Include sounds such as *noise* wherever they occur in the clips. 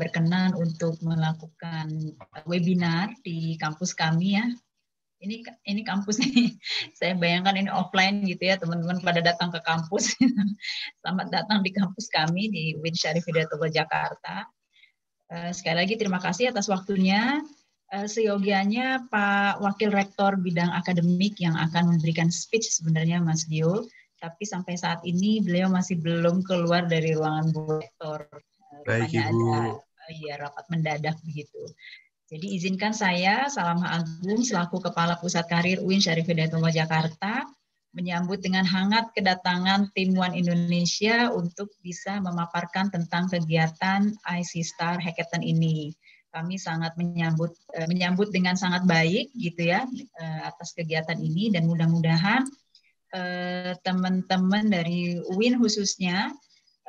berkenan untuk melakukan webinar di kampus kami ya. Ini ini kampus nih. *laughs* Saya bayangkan ini offline gitu ya, teman-teman pada datang ke kampus. *laughs* Selamat datang di kampus kami di Win Syarif Hidayatullah Jakarta. Eh, sekali lagi terima kasih atas waktunya. Eh, seyogianya Pak Wakil Rektor Bidang Akademik yang akan memberikan speech sebenarnya Mas Dio, tapi sampai saat ini beliau masih belum keluar dari ruangan Bu Rektor. Eh, Baik Ibu iya rapat mendadak begitu. Jadi izinkan saya, Salam Agung, selaku Kepala Pusat Karir UIN Syarif Hidayatullah Jakarta, menyambut dengan hangat kedatangan tim One Indonesia untuk bisa memaparkan tentang kegiatan IC Star Hackathon ini. Kami sangat menyambut eh, menyambut dengan sangat baik gitu ya eh, atas kegiatan ini dan mudah-mudahan eh, teman-teman dari UIN khususnya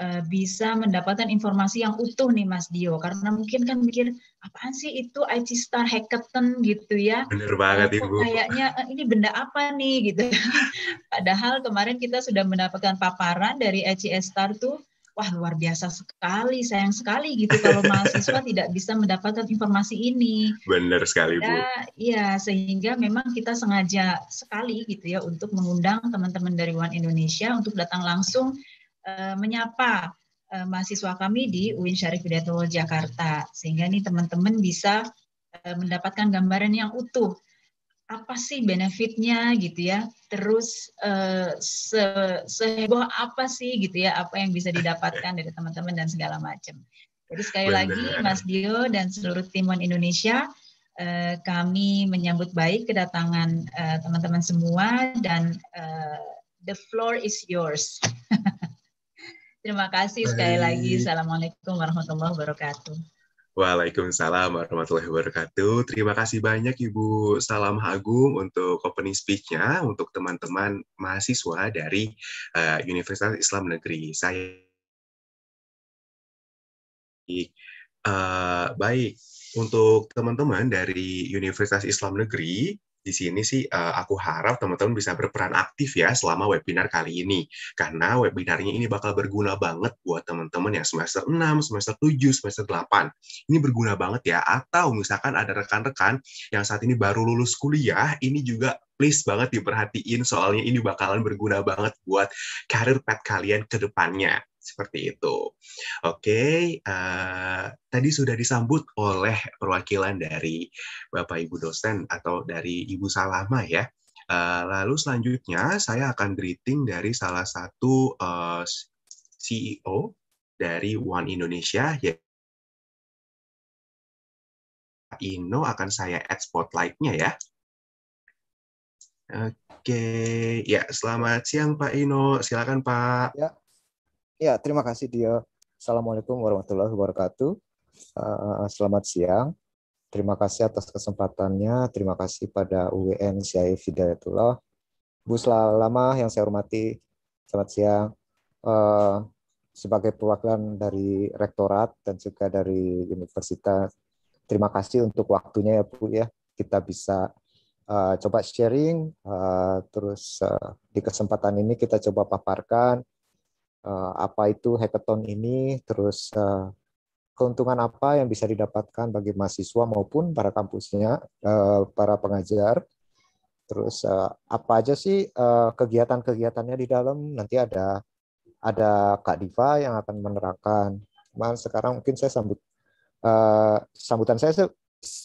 Eh, bisa mendapatkan informasi yang utuh nih Mas Dio karena mungkin kan mikir apaan sih itu IT Star Hackathon gitu ya bener banget Ibu kayaknya eh, ini benda apa nih gitu *laughs* padahal kemarin kita sudah mendapatkan paparan dari ICS Star tuh wah luar biasa sekali, sayang sekali gitu kalau mahasiswa *laughs* tidak bisa mendapatkan informasi ini. bener sekali ya, Bu. Iya, sehingga memang kita sengaja sekali gitu ya untuk mengundang teman-teman dari One Indonesia untuk datang langsung Eh, menyapa eh, mahasiswa kami di UIN Syarif Hidayatullah Jakarta sehingga nih teman-teman bisa eh, mendapatkan gambaran yang utuh apa sih benefitnya gitu ya terus seheboh apa sih gitu ya apa yang bisa didapatkan dari teman-teman dan segala macam jadi sekali Benar. lagi Mas Dio dan seluruh One Indonesia kami menyambut baik kedatangan teman-teman semua dan the floor is yours. *laughs* Terima kasih sekali lagi. Assalamualaikum warahmatullahi wabarakatuh. Waalaikumsalam warahmatullahi wabarakatuh. Terima kasih banyak Ibu Salam Agung untuk opening speak-nya untuk teman-teman mahasiswa dari uh, Universitas Islam Negeri. Saya uh, baik untuk teman-teman dari Universitas Islam Negeri di sini sih uh, aku harap teman-teman bisa berperan aktif ya selama webinar kali ini. Karena webinarnya ini bakal berguna banget buat teman-teman yang semester 6, semester 7, semester 8. Ini berguna banget ya. Atau misalkan ada rekan-rekan yang saat ini baru lulus kuliah, ini juga please banget diperhatiin soalnya ini bakalan berguna banget buat karir pet kalian ke depannya. Seperti itu. Oke, uh, tadi sudah disambut oleh perwakilan dari Bapak Ibu dosen atau dari Ibu Salama ya. Uh, lalu selanjutnya saya akan greeting dari salah satu uh, eh, CEO dari One Indonesia yaitu Ino akan saya add spotlight-nya ya. Oke, ya selamat siang Pak Ino. Silakan Pak. Ya, Ya, terima kasih Dio. Assalamualaikum warahmatullahi wabarakatuh. Uh, selamat siang. Terima kasih atas kesempatannya. Terima kasih pada UWN Syai Fidayatullah. Bu Selama yang saya hormati, selamat siang. Uh, sebagai perwakilan dari rektorat dan juga dari universitas, terima kasih untuk waktunya ya Bu ya. Kita bisa uh, coba sharing, uh, terus uh, di kesempatan ini kita coba paparkan uh, apa itu hackathon ini, terus uh, keuntungan apa yang bisa didapatkan bagi mahasiswa maupun para kampusnya, uh, para pengajar. Terus uh, apa aja sih uh, kegiatan-kegiatannya di dalam? Nanti ada ada Kak Diva yang akan menerangkan. Cuman sekarang mungkin saya sambut uh, sambutan saya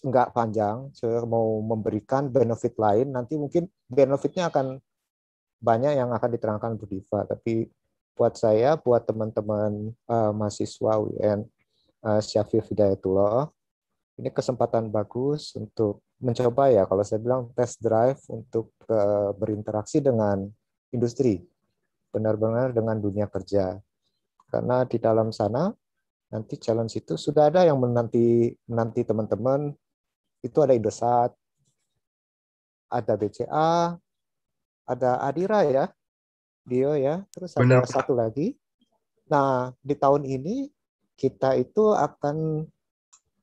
nggak panjang. Saya mau memberikan benefit lain. Nanti mungkin benefitnya akan banyak yang akan diterangkan Bu Diva. Tapi buat saya, buat teman-teman uh, mahasiswa UIN uh, eh, Syafi Fidayatullah, ini kesempatan bagus untuk mencoba ya, kalau saya bilang test drive untuk uh, berinteraksi dengan industri, benar-benar dengan dunia kerja. Karena di dalam sana, nanti challenge itu sudah ada yang menanti menanti teman-teman, itu ada Indosat, ada BCA, ada Adira ya, Dio ya. Terus Benar. satu lagi. Nah, di tahun ini kita itu akan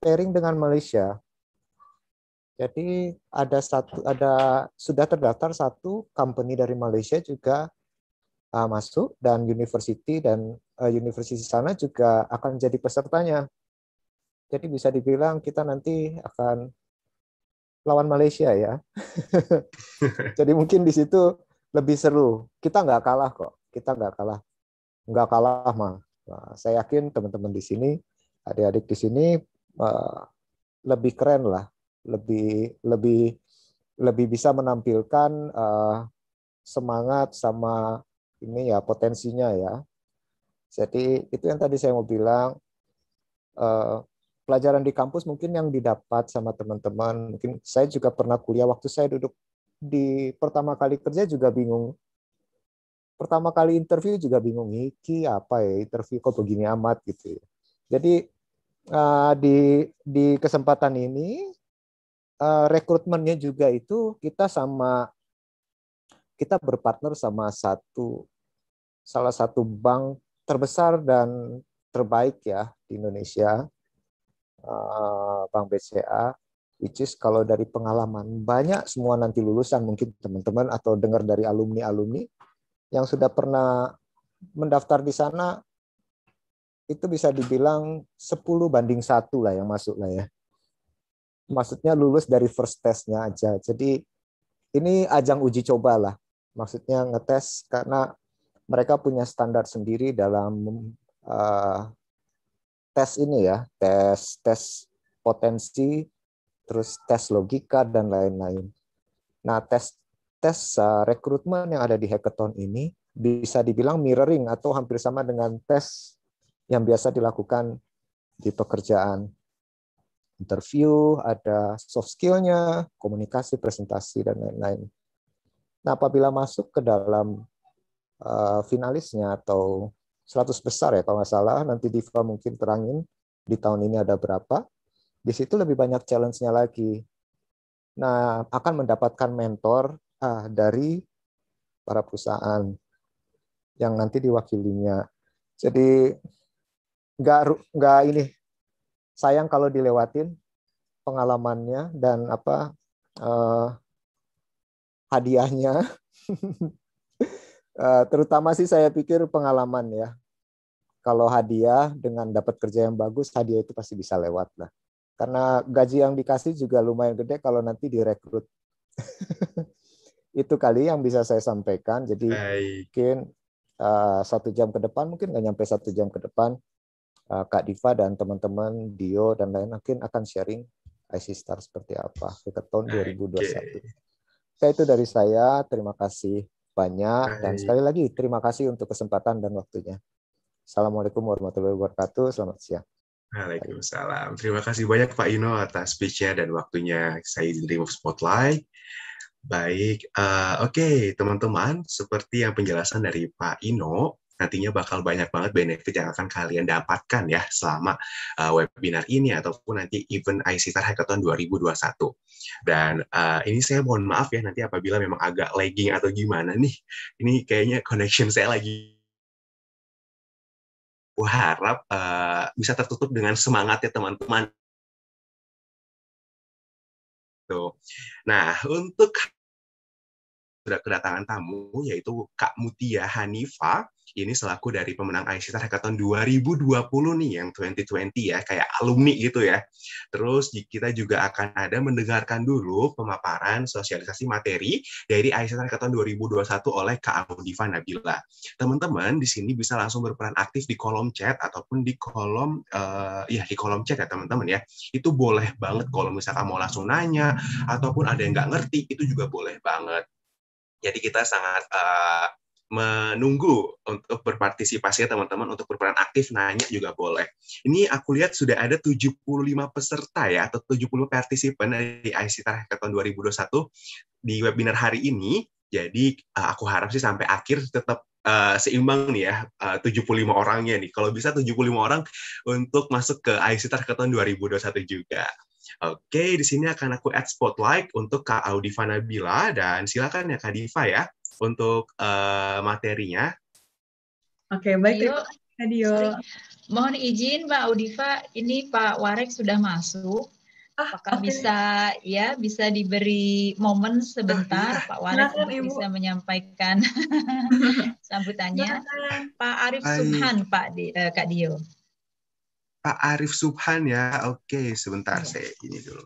pairing dengan Malaysia. Jadi ada satu ada sudah terdaftar satu company dari Malaysia juga uh, masuk dan university dan uh, university sana juga akan jadi pesertanya. Jadi bisa dibilang kita nanti akan lawan Malaysia ya. *laughs* jadi mungkin di situ lebih seru. Kita nggak kalah kok. Kita nggak kalah. Nggak kalah mah. Nah, saya yakin teman-teman di sini, adik-adik di sini uh, lebih keren lah, lebih lebih lebih bisa menampilkan uh, semangat sama ini ya potensinya ya. Jadi itu yang tadi saya mau bilang uh, pelajaran di kampus mungkin yang didapat sama teman-teman mungkin saya juga pernah kuliah waktu saya duduk di pertama kali kerja juga bingung. Pertama kali interview juga bingung, iki apa ya interview kok begini amat gitu. Ya. Jadi uh, di di kesempatan ini uh, rekrutmennya juga itu kita sama kita berpartner sama satu salah satu bank terbesar dan terbaik ya di Indonesia, uh, Bank BCA which is kalau dari pengalaman banyak semua nanti lulusan mungkin teman-teman atau dengar dari alumni-alumni yang sudah pernah mendaftar di sana itu bisa dibilang 10 banding satu lah yang masuk lah ya. Maksudnya lulus dari first testnya aja. Jadi ini ajang uji coba lah. Maksudnya ngetes karena mereka punya standar sendiri dalam uh, tes ini ya, tes tes potensi terus tes logika dan lain-lain. Nah, tes tes uh, rekrutmen yang ada di hackathon ini bisa dibilang mirroring atau hampir sama dengan tes yang biasa dilakukan di pekerjaan. Interview, ada soft skillnya, komunikasi, presentasi, dan lain-lain. Nah, apabila masuk ke dalam uh, finalisnya atau 100 besar ya kalau nggak salah, nanti Diva mungkin terangin di tahun ini ada berapa. Di situ lebih banyak challenge-nya lagi. Nah, akan mendapatkan mentor ah, dari para perusahaan yang nanti diwakilinya. Jadi nggak nggak ini sayang kalau dilewatin pengalamannya dan apa eh, hadiahnya. *laughs* eh, terutama sih saya pikir pengalaman ya. Kalau hadiah dengan dapat kerja yang bagus, hadiah itu pasti bisa lewat lah karena gaji yang dikasih juga lumayan gede kalau nanti direkrut. *laughs* itu kali yang bisa saya sampaikan. Jadi Hai. mungkin uh, satu jam ke depan, mungkin nggak nyampe satu jam ke depan, uh, Kak Diva dan teman-teman Dio dan lain mungkin akan sharing IC Star seperti apa tahun 2021. Okay. Saya itu dari saya. Terima kasih banyak Hai. dan sekali lagi terima kasih untuk kesempatan dan waktunya. Assalamualaikum warahmatullahi wabarakatuh. Selamat siang. Waalaikumsalam. Terima kasih banyak Pak Ino atas speech dan waktunya saya izin remove spotlight. Baik, uh, oke okay, teman-teman, seperti yang penjelasan dari Pak Ino, nantinya bakal banyak banget benefit yang akan kalian dapatkan ya selama uh, webinar ini ataupun nanti event ICTAR Hackathon 2021. Dan uh, ini saya mohon maaf ya nanti apabila memang agak lagging atau gimana nih, ini kayaknya connection saya lagi gue harap uh, bisa tertutup dengan semangat ya teman-teman. Nah, untuk sudah kedatangan tamu yaitu Kak Mutia Hanifa ini selaku dari pemenang iStar Hackathon 2020 nih yang 2020 ya kayak alumni gitu ya. Terus kita juga akan ada mendengarkan dulu pemaparan sosialisasi materi dari iStar Hackathon 2021 oleh Kak Amudiva Nabila. Teman-teman di sini bisa langsung berperan aktif di kolom chat ataupun di kolom uh, ya di kolom chat ya teman-teman ya. Itu boleh banget kalau misalkan mau langsung nanya ataupun ada yang nggak ngerti itu juga boleh banget. Jadi kita sangat uh, menunggu untuk berpartisipasi ya, teman-teman untuk berperan aktif nanya juga boleh. Ini aku lihat sudah ada 75 peserta ya atau 70 partisipan dari ICT Hackathon 2021 di webinar hari ini. Jadi uh, aku harap sih sampai akhir tetap uh, seimbang nih ya uh, 75 orangnya nih. Kalau bisa 75 orang untuk masuk ke ICTAR Hackathon 2021 juga. Oke, okay, di sini akan aku add spotlight untuk Kak Audiva Nabila dan silakan ya Kak Diva ya untuk uh, materinya. Oke, okay, baik Kak Dio. Mohon izin Pak Audiva, ini Pak Warek sudah masuk. Ah, Apakah okay. bisa ya bisa diberi momen sebentar ah, iya. Pak Warek bisa menyampaikan *laughs* sambutannya. Pak Arif Subhan Pak eh, Kak Dio. Pak Arief Subhan ya. Oke, sebentar iya. saya ini dulu.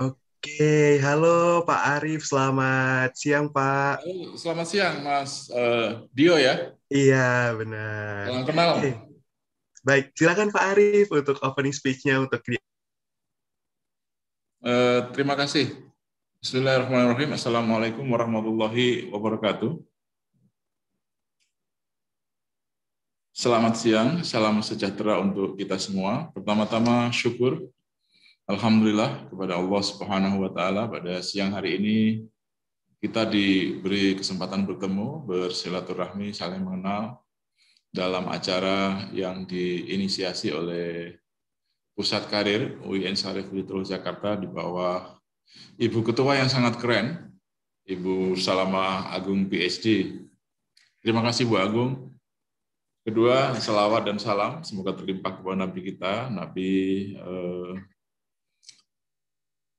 Oke, halo Pak Arief, selamat siang Pak. Halo, selamat siang Mas uh, Dio ya. Iya, benar. Salam kenal. Eh, Oke. Baik, silakan Pak Arief untuk opening speech-nya untuk dia. Uh, terima kasih. Bismillahirrahmanirrahim. Assalamualaikum warahmatullahi wabarakatuh. Selamat siang, salam sejahtera untuk kita semua. Pertama-tama syukur alhamdulillah kepada Allah Subhanahu wa taala pada siang hari ini kita diberi kesempatan bertemu, bersilaturahmi, saling mengenal dalam acara yang diinisiasi oleh Pusat Karir UIN Syarif Litrul Jakarta di bawah Ibu Ketua yang sangat keren, Ibu Salama Agung PhD. Terima kasih Bu Agung Kedua, salawat dan salam semoga terlimpah kepada Nabi kita, Nabi eh,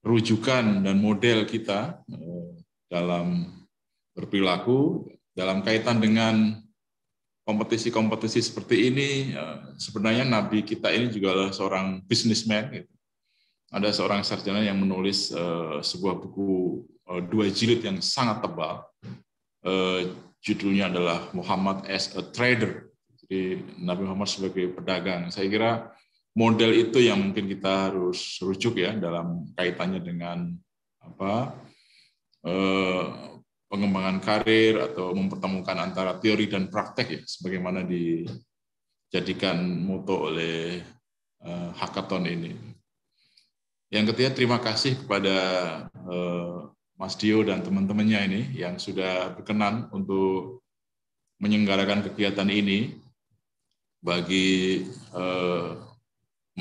rujukan dan model kita eh, dalam berperilaku, dalam kaitan dengan kompetisi-kompetisi seperti ini, eh, sebenarnya Nabi kita ini juga adalah seorang bisnismen. Gitu. Ada seorang sarjana yang menulis eh, sebuah buku eh, dua jilid yang sangat tebal, eh, judulnya adalah Muhammad as a Trader jadi Nabi Muhammad sebagai pedagang. Saya kira model itu yang mungkin kita harus rujuk ya dalam kaitannya dengan apa eh, pengembangan karir atau mempertemukan antara teori dan praktek ya, sebagaimana dijadikan moto oleh eh, hackathon ini. Yang ketiga terima kasih kepada eh, Mas Dio dan teman-temannya ini yang sudah berkenan untuk menyelenggarakan kegiatan ini bagi eh,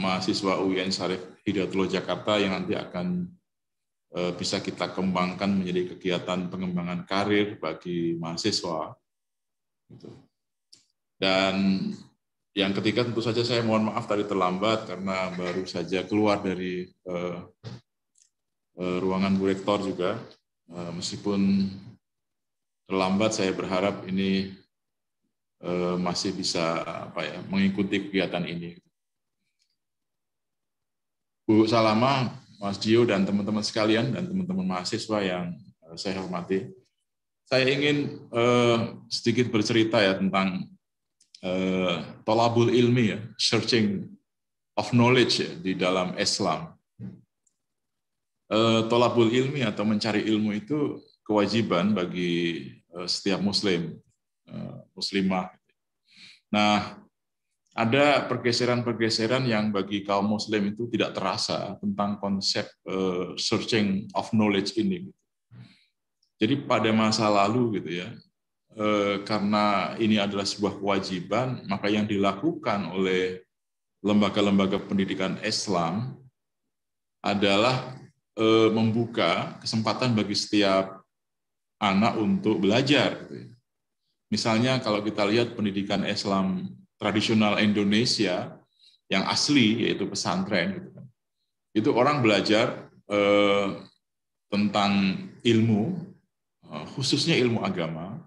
mahasiswa UIN Syarif Hidayatullah Jakarta yang nanti akan eh, bisa kita kembangkan menjadi kegiatan pengembangan karir bagi mahasiswa. Gitu. Dan yang ketiga tentu saja saya mohon maaf tadi terlambat karena baru saja keluar dari eh, eh, ruangan Bu Rektor juga. Eh, meskipun terlambat, saya berharap ini Eh, masih bisa apa ya mengikuti kegiatan ini. Bu Salama, Mas Dio dan teman-teman sekalian dan teman-teman mahasiswa yang eh, saya hormati, saya ingin eh, sedikit bercerita ya tentang eh, tolabul ilmi ya, searching of knowledge ya, di dalam Islam. Eh, tolabul ilmi atau mencari ilmu itu kewajiban bagi eh, setiap muslim Eh, muslimah. Nah, ada pergeseran-pergeseran yang bagi kaum muslim itu tidak terasa tentang konsep eh, searching of knowledge ini. Jadi pada masa lalu gitu ya, eh, karena ini adalah sebuah kewajiban, maka yang dilakukan oleh lembaga-lembaga pendidikan Islam adalah membuka kesempatan bagi setiap anak untuk belajar. Gitu ya Misalnya kalau kita lihat pendidikan Islam tradisional Indonesia yang asli yaitu pesantren gitu kan. Itu orang belajar eh, tentang ilmu eh, khususnya ilmu agama,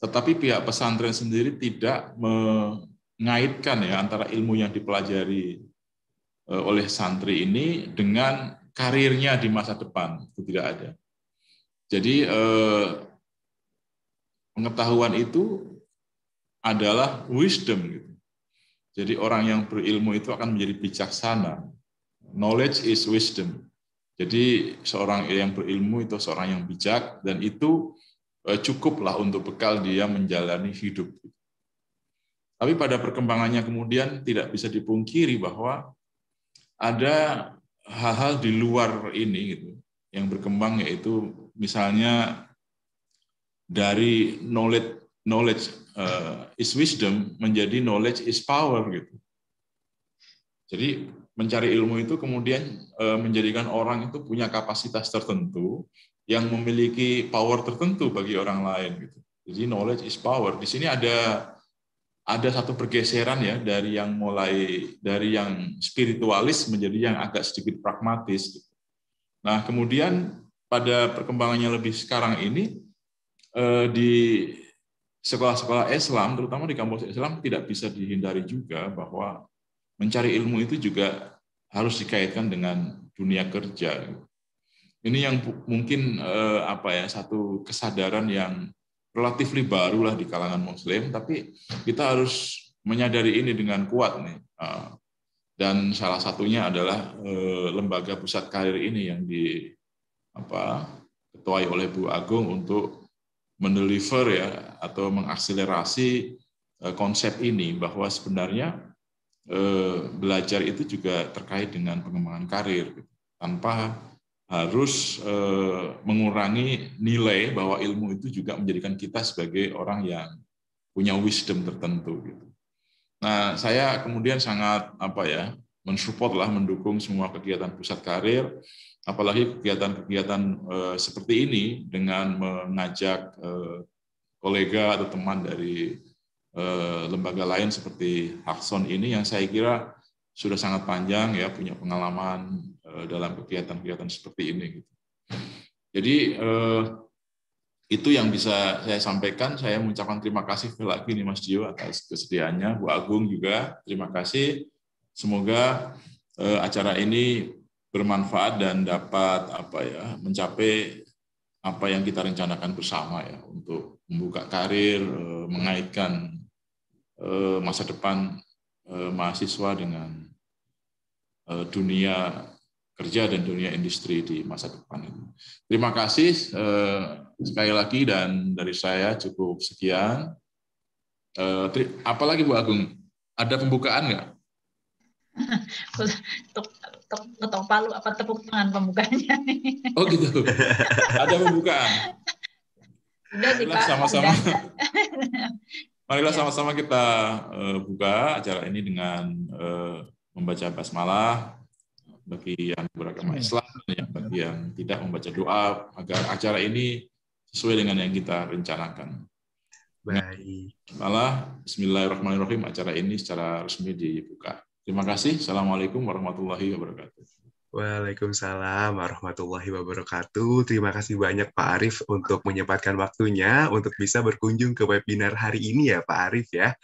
tetapi pihak pesantren sendiri tidak mengaitkan ya antara ilmu yang dipelajari eh, oleh santri ini dengan karirnya di masa depan itu tidak ada. Jadi eh, pengetahuan itu adalah wisdom. Gitu. Jadi orang yang berilmu itu akan menjadi bijaksana. Knowledge is wisdom. Jadi seorang yang berilmu itu seorang yang bijak dan itu eh, cukuplah untuk bekal dia menjalani hidup. Tapi pada perkembangannya kemudian tidak bisa dipungkiri bahwa ada hal-hal di luar ini gitu yang berkembang yaitu misalnya dari knowledge knowledge uh, is wisdom menjadi knowledge is power gitu. Jadi mencari ilmu itu kemudian uh, menjadikan orang itu punya kapasitas tertentu yang memiliki power tertentu bagi orang lain gitu. Jadi knowledge is power. Di sini ada ada satu pergeseran ya dari yang mulai dari yang spiritualis menjadi yang agak sedikit pragmatis. Gitu. Nah, kemudian pada perkembangannya lebih sekarang ini Eh, di sekolah-sekolah Islam, terutama di kampus Islam, tidak bisa dihindari juga bahwa mencari ilmu itu juga harus dikaitkan dengan dunia kerja. Ini yang mungkin eh, apa ya satu kesadaran yang relatif barulah di kalangan Muslim, tapi kita harus menyadari ini dengan kuat nih. Eh, dan salah satunya adalah lembaga pusat karir ini yang di apa ketuai oleh Bu Agung untuk mendeliver ya atau mengakselerasi e, konsep ini bahwa sebenarnya e, belajar itu juga terkait dengan pengembangan karir gitu. tanpa harus e, mengurangi nilai bahwa ilmu itu juga menjadikan kita sebagai orang yang punya wisdom tertentu gitu. Nah, saya kemudian sangat apa ya, mensupport lah mendukung semua kegiatan pusat karir apalagi kegiatan-kegiatan eh, seperti ini dengan mengajak eh, kolega atau teman dari eh, lembaga lain seperti Hakson ini yang saya kira sudah sangat panjang ya punya pengalaman eh, dalam kegiatan-kegiatan seperti ini gitu. Jadi eh, itu yang bisa saya sampaikan. Saya mengucapkan terima kasih lagi nih Mas Jio atas kesediaannya, Bu Agung juga terima kasih. Semoga eh, acara ini bermanfaat dan dapat apa ya mencapai apa yang kita rencanakan bersama ya untuk membuka karir eh, mengaitkan eh, masa depan eh, mahasiswa dengan dunia kerja dan dunia industri di masa depan ini. Terima kasih sekali lagi dan dari saya cukup sekian. Apalagi Bu Agung, ada pembukaan nggak? ketok palu apa tepuk tangan pembukanya nih. Oh gitu. Ada pembukaan. Udah sama-sama. Marilah iya. sama-sama kita uh, buka acara ini dengan uh, membaca basmalah bagi yang beragama hmm. Islam dan yang bagi yang tidak membaca doa agar acara ini sesuai dengan yang kita rencanakan. Baik. Malah Bismillahirrahmanirrahim acara ini secara resmi dibuka. Terima kasih. Assalamualaikum warahmatullahi wabarakatuh. Waalaikumsalam warahmatullahi wabarakatuh. Terima kasih banyak Pak Arif untuk menyempatkan waktunya untuk bisa berkunjung ke webinar hari ini ya Pak Arif ya.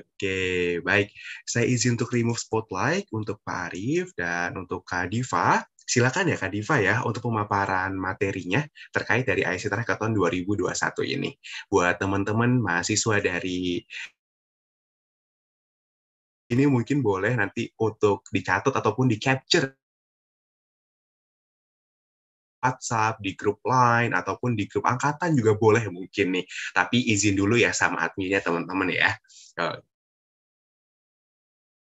Oke, baik. Saya izin untuk remove spotlight untuk Pak Arif dan untuk Kak Diva. Silakan ya Kak Diva ya untuk pemaparan materinya terkait dari ICT Hackathon 2021 ini. Buat teman-teman mahasiswa dari ini mungkin boleh nanti untuk dicatat ataupun di capture WhatsApp, di grup lain ataupun di grup angkatan juga boleh mungkin nih. Tapi izin dulu ya sama adminnya teman-teman ya.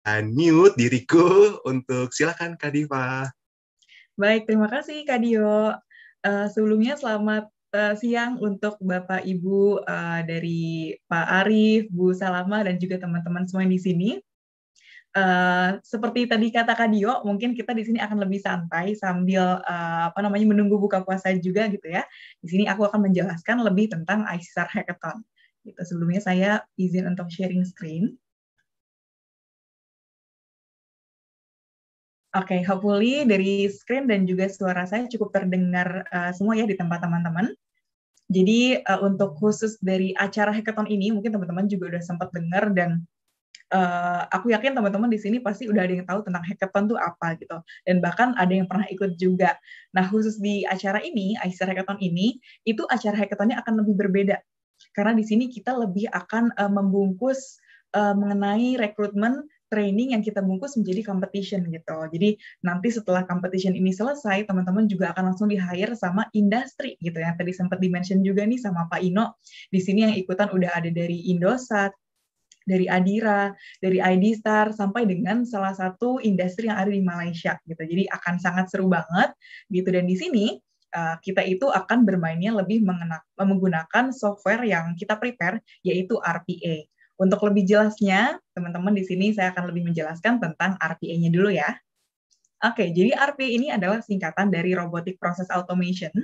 Dan mute diriku untuk silakan Kak Diva. Baik, terima kasih Kak Dio. Uh, sebelumnya selamat uh, siang untuk Bapak Ibu uh, dari Pak Arif, Bu Salama, dan juga teman-teman semua di sini. Eh, seperti tadi kata Kadio mungkin kita di sini akan lebih santai sambil uh, apa namanya menunggu buka puasa juga gitu ya. Di sini aku akan menjelaskan lebih tentang ICSAR Hackathon. Gitu. Sebelumnya saya izin untuk sharing screen. Oke, okay, hopefully dari screen dan juga suara saya cukup terdengar uh, semua ya di tempat teman-teman. Jadi uh, untuk khusus dari acara hackathon ini, mungkin teman-teman juga udah sempat dengar dan uh, aku yakin teman-teman di sini pasti udah ada yang tahu tentang hackathon itu apa gitu dan bahkan ada yang pernah ikut juga nah khusus di acara ini acara hackathon ini itu acara hackathonnya akan lebih berbeda karena di sini kita lebih akan uh, membungkus uh, mengenai rekrutmen training yang kita bungkus menjadi competition gitu. Jadi nanti setelah competition ini selesai, teman-teman juga akan langsung di hire sama industri gitu yang tadi sempat dimention juga nih sama Pak Ino. Di sini yang ikutan udah ada dari Indosat, dari Adira, dari ID Star sampai dengan salah satu industri yang ada di Malaysia gitu. Jadi akan sangat seru banget gitu dan di sini eh, kita itu akan bermainnya lebih mengena, menggunakan software yang kita prepare, yaitu RPA. Untuk lebih jelasnya, teman-teman di sini saya akan lebih menjelaskan tentang RPA-nya dulu ya. Oke, jadi RP ini adalah singkatan dari Robotic Process Automation.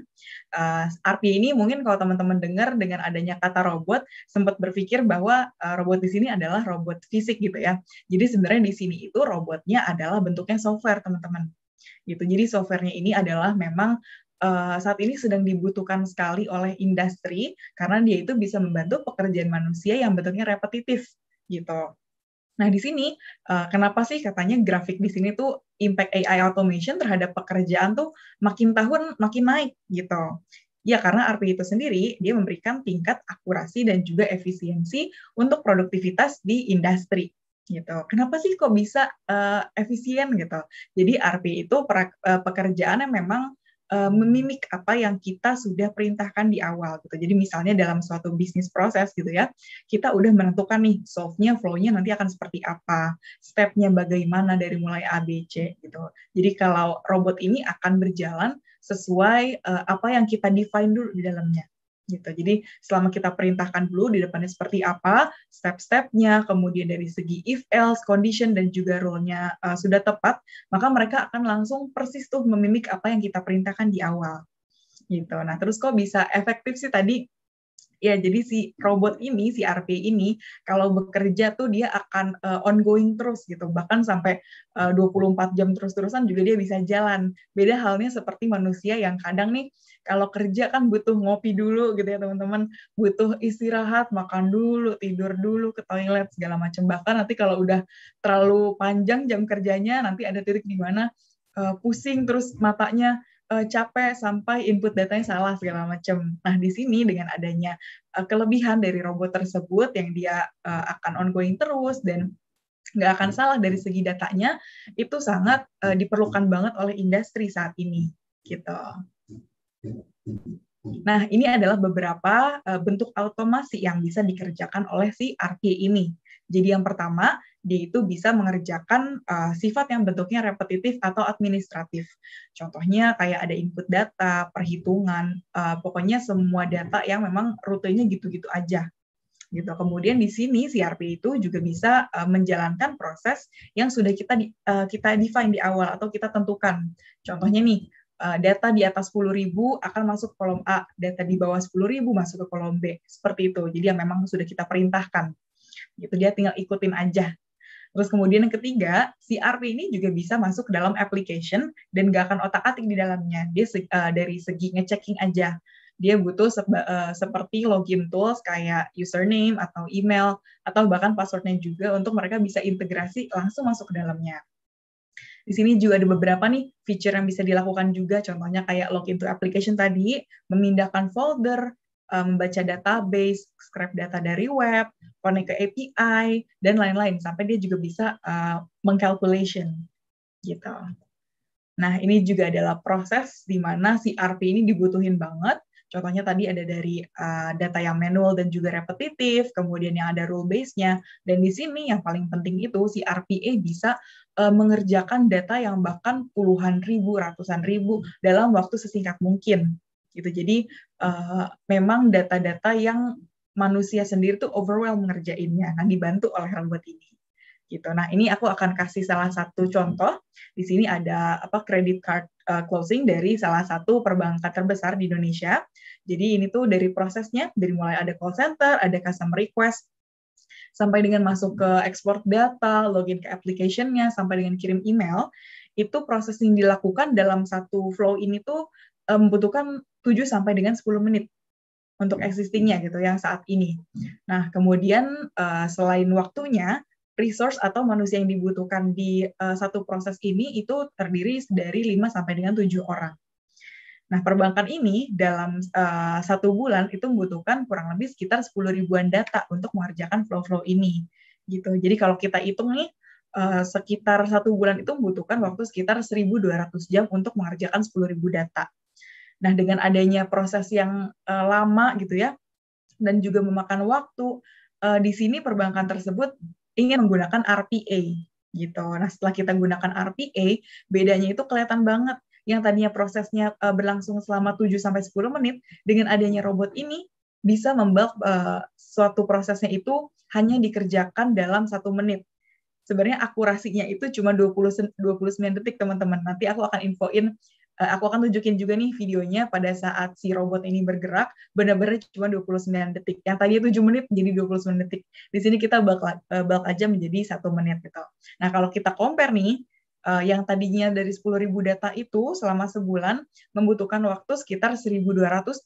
Uh, eh, RPA ini mungkin kalau teman-teman dengar dengan adanya kata robot, sempat berpikir bahwa uh, robot di sini adalah robot fisik gitu ya. Jadi sebenarnya di sini itu robotnya adalah bentuknya software teman-teman. Gitu. Jadi softwarenya ini adalah memang uh, saat ini sedang dibutuhkan sekali oleh industri karena dia itu bisa membantu pekerjaan manusia yang bentuknya repetitif gitu. Nah, di sini uh, kenapa sih katanya grafik di sini tuh impact AI automation terhadap pekerjaan tuh makin tahun makin naik gitu. Ya karena RPI itu sendiri dia memberikan tingkat akurasi dan juga efisiensi untuk produktivitas di industri gitu. Kenapa sih kok bisa uh, efisien gitu? Jadi RPI itu eh, pekerjaan yang memang uh, memimik apa yang kita sudah perintahkan di awal gitu. Jadi misalnya dalam suatu bisnis proses gitu ya, kita udah menentukan nih solve-nya, flow-nya nanti akan seperti apa, step-nya bagaimana dari mulai A, B, C gitu. Jadi kalau robot ini akan berjalan sesuai uh, apa yang kita define dulu di dalamnya gitu. Jadi selama kita perintahkan dulu di depannya seperti apa, step-stepnya, kemudian dari segi if else, condition dan juga rule-nya uh, eh, sudah tepat, maka mereka akan langsung persis tuh memimik apa yang kita perintahkan di awal gitu. Nah terus kok bisa efektif sih tadi Ya, jadi si robot ini, si RP ini, kalau bekerja tuh dia akan uh, ongoing terus gitu. Bahkan sampai eh, uh, 24 jam terus-terusan juga dia bisa jalan. Beda halnya seperti manusia yang kadang nih, kalau kerja kan butuh ngopi dulu gitu ya teman-teman. Butuh istirahat, makan dulu, tidur dulu, ke toilet, segala macam. Bahkan nanti kalau udah terlalu panjang jam kerjanya, nanti ada titik di mana uh, pusing terus matanya uh, capek sampai input datanya salah segala macam. Nah di sini dengan adanya uh, kelebihan dari robot tersebut yang dia uh, akan ongoing terus dan nggak akan salah dari segi datanya itu sangat uh, diperlukan banget oleh industri saat ini gitu. Nah ini adalah beberapa uh, bentuk automasi yang bisa dikerjakan oleh si RT ini. Jadi yang pertama dia itu bisa mengerjakan uh, sifat yang bentuknya repetitif atau administratif. Contohnya kayak ada input data, perhitungan, uh, pokoknya semua data yang memang rutenya gitu-gitu aja gitu. Kemudian di sini CRP itu juga bisa uh, menjalankan proses yang sudah kita di, uh, kita define di awal atau kita tentukan. Contohnya nih, uh, data di atas 10.000 akan masuk kolom A, data di bawah 10.000 masuk ke kolom B. Seperti itu. Jadi yang memang sudah kita perintahkan. Gitu dia tinggal ikutin aja Terus kemudian yang ketiga, si ini juga bisa masuk ke dalam application dan gak akan otak-atik di dalamnya. Dia uh, dari segi ngechecking aja. Dia butuh seba, uh, seperti login tools kayak username atau email atau bahkan passwordnya juga untuk mereka bisa integrasi langsung masuk ke dalamnya. Di sini juga ada beberapa nih feature yang bisa dilakukan juga, contohnya kayak login to application tadi, memindahkan folder, Eh, membaca database, scrape data dari web, connect ke API, dan lain-lain. Sampai dia juga bisa uh, mengcalculation. Gitu. Nah, ini juga adalah proses di mana si ini dibutuhin banget. Contohnya tadi ada dari uh, data yang manual dan juga repetitif, kemudian yang ada rule base nya Dan di sini yang paling penting itu si RPA bisa uh, mengerjakan data yang bahkan puluhan ribu, ratusan ribu dalam waktu sesingkat mungkin gitu. Jadi uh, memang data-data yang manusia sendiri tuh overwhelm ngerjainnya. Nah, dibantu oleh robot ini. Gitu. Nah, ini aku akan kasih salah satu contoh. Di sini ada apa credit card uh, closing dari salah satu perbankan terbesar di Indonesia. Jadi ini tuh dari prosesnya dari mulai ada call center, ada customer request, sampai dengan masuk ke export data, login ke application-nya, sampai dengan kirim email, itu proses yang dilakukan dalam satu flow ini tuh eh, membutuhkan 7 sampai dengan 10 menit untuk hmm. existingnya gitu yang saat ini. Nah, kemudian uh, selain waktunya, resource atau manusia yang dibutuhkan di uh, satu proses ini itu terdiri dari 5 sampai dengan 7 orang. Nah, perbankan ini dalam uh, satu bulan itu membutuhkan kurang lebih sekitar 10 ribuan data untuk mengerjakan flow-flow ini. gitu. Jadi kalau kita hitung nih, uh, sekitar satu bulan itu membutuhkan waktu sekitar 1.200 jam untuk mengerjakan ribu data. Nah, dengan adanya proses yang uh, lama gitu ya, dan juga memakan waktu, uh, di sini perbankan tersebut ingin menggunakan RPA gitu. Nah, setelah kita gunakan RPA, bedanya itu kelihatan banget. Yang tadinya prosesnya uh, berlangsung selama 7 sampai sepuluh menit, dengan adanya robot ini bisa membuat uh, suatu prosesnya itu hanya dikerjakan dalam satu menit. Sebenarnya akurasinya itu cuma 20 29 detik, teman-teman. Nanti aku akan infoin Eh, aku akan tunjukin juga nih videonya pada saat si robot ini bergerak benar-benar cuma 29 detik. Yang tadi 7 menit jadi 29 detik. Di sini kita bakal eh, bak aja menjadi satu menit gitu. Nah, kalau kita compare nih Uh, yang tadinya dari 10.000 data itu selama sebulan membutuhkan waktu sekitar 1.200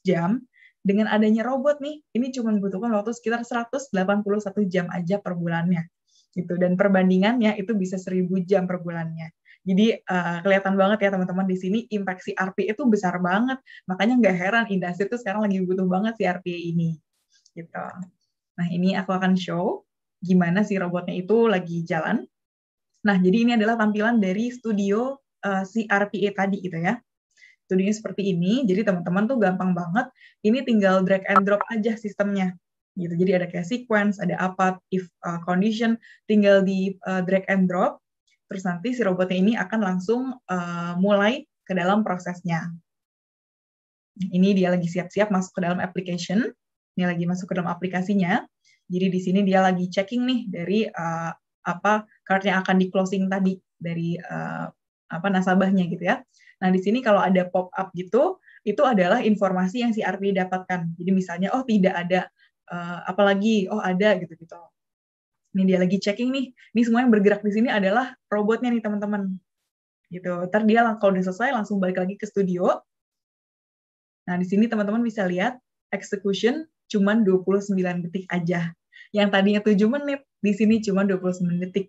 jam dengan adanya robot nih ini cuma membutuhkan waktu sekitar 181 jam aja per bulannya gitu dan perbandingannya itu bisa 1.000 jam per bulannya jadi uh, kelihatan banget ya teman-teman di sini impact si itu besar banget. Makanya nggak heran industri itu sekarang lagi butuh banget si RPA ini. Gitu. Nah ini aku akan show gimana si robotnya itu lagi jalan. Nah jadi ini adalah tampilan dari studio uh, si RPA e tadi gitu ya studinya seperti ini. Jadi teman-teman tuh gampang banget. Ini tinggal drag and drop aja sistemnya. Gitu. Jadi ada kayak sequence, ada apa, if uh, condition, tinggal di uh, drag and drop terus nanti si robotnya ini akan langsung uh, mulai ke dalam prosesnya. Ini dia lagi siap-siap masuk ke dalam application, ini lagi masuk ke dalam aplikasinya. Jadi di sini dia lagi checking nih dari uh, apa card yang akan di closing tadi dari uh, apa nasabahnya gitu ya. Nah di sini kalau ada pop up gitu itu adalah informasi yang si RP dapatkan. Jadi misalnya oh tidak ada uh, apalagi oh ada gitu gitu ini dia lagi checking nih. Ini semua yang bergerak di sini adalah robotnya nih teman-teman. Gitu. Ntar dia kalau udah selesai langsung balik lagi ke studio. Nah, di sini teman-teman bisa lihat execution cuma 29 detik aja. Yang tadinya 7 menit, di sini cuma 29 detik.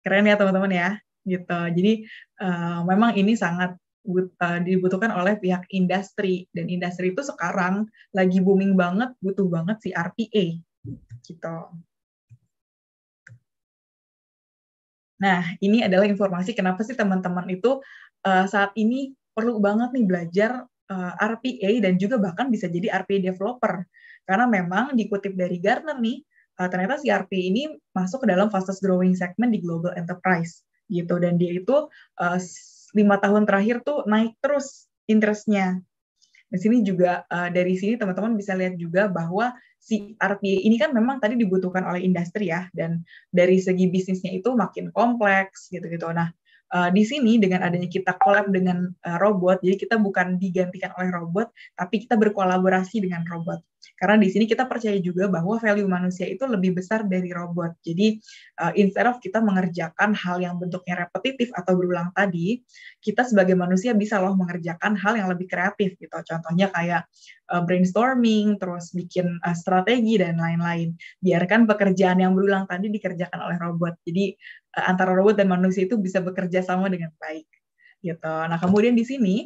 Keren ya teman-teman ya. Gitu. Jadi uh, memang ini sangat but, uh, dibutuhkan oleh pihak industri dan industri itu sekarang lagi booming banget butuh banget si RPA gitu. Nah, ini adalah informasi kenapa sih teman-teman itu uh, saat ini perlu banget nih belajar uh, eh, RPA dan juga bahkan bisa jadi RPA developer. Karena memang dikutip dari Gartner nih, uh, ternyata si RPA ini masuk ke dalam fastest growing segment di global enterprise gitu dan dia itu lima tahun terakhir tuh naik terus interestnya di sini juga uh, dari sini teman-teman bisa lihat juga bahwa si RPA ini kan memang tadi dibutuhkan oleh industri ya dan dari segi bisnisnya itu makin kompleks gitu-gitu. Nah, uh, di sini dengan adanya kita collab dengan uh, robot, jadi kita bukan digantikan oleh robot, tapi kita berkolaborasi dengan robot. Karena di sini kita percaya juga bahwa value manusia itu lebih besar dari robot. Jadi uh, instead of kita mengerjakan hal yang bentuknya repetitif atau berulang tadi, kita sebagai manusia bisa loh mengerjakan hal yang lebih kreatif gitu. Contohnya kayak uh, brainstorming, terus bikin uh, strategi dan lain-lain. Biarkan pekerjaan yang berulang tadi dikerjakan oleh robot. Jadi antara robot dan manusia itu bisa bekerja sama dengan baik gitu. Nah kemudian di sini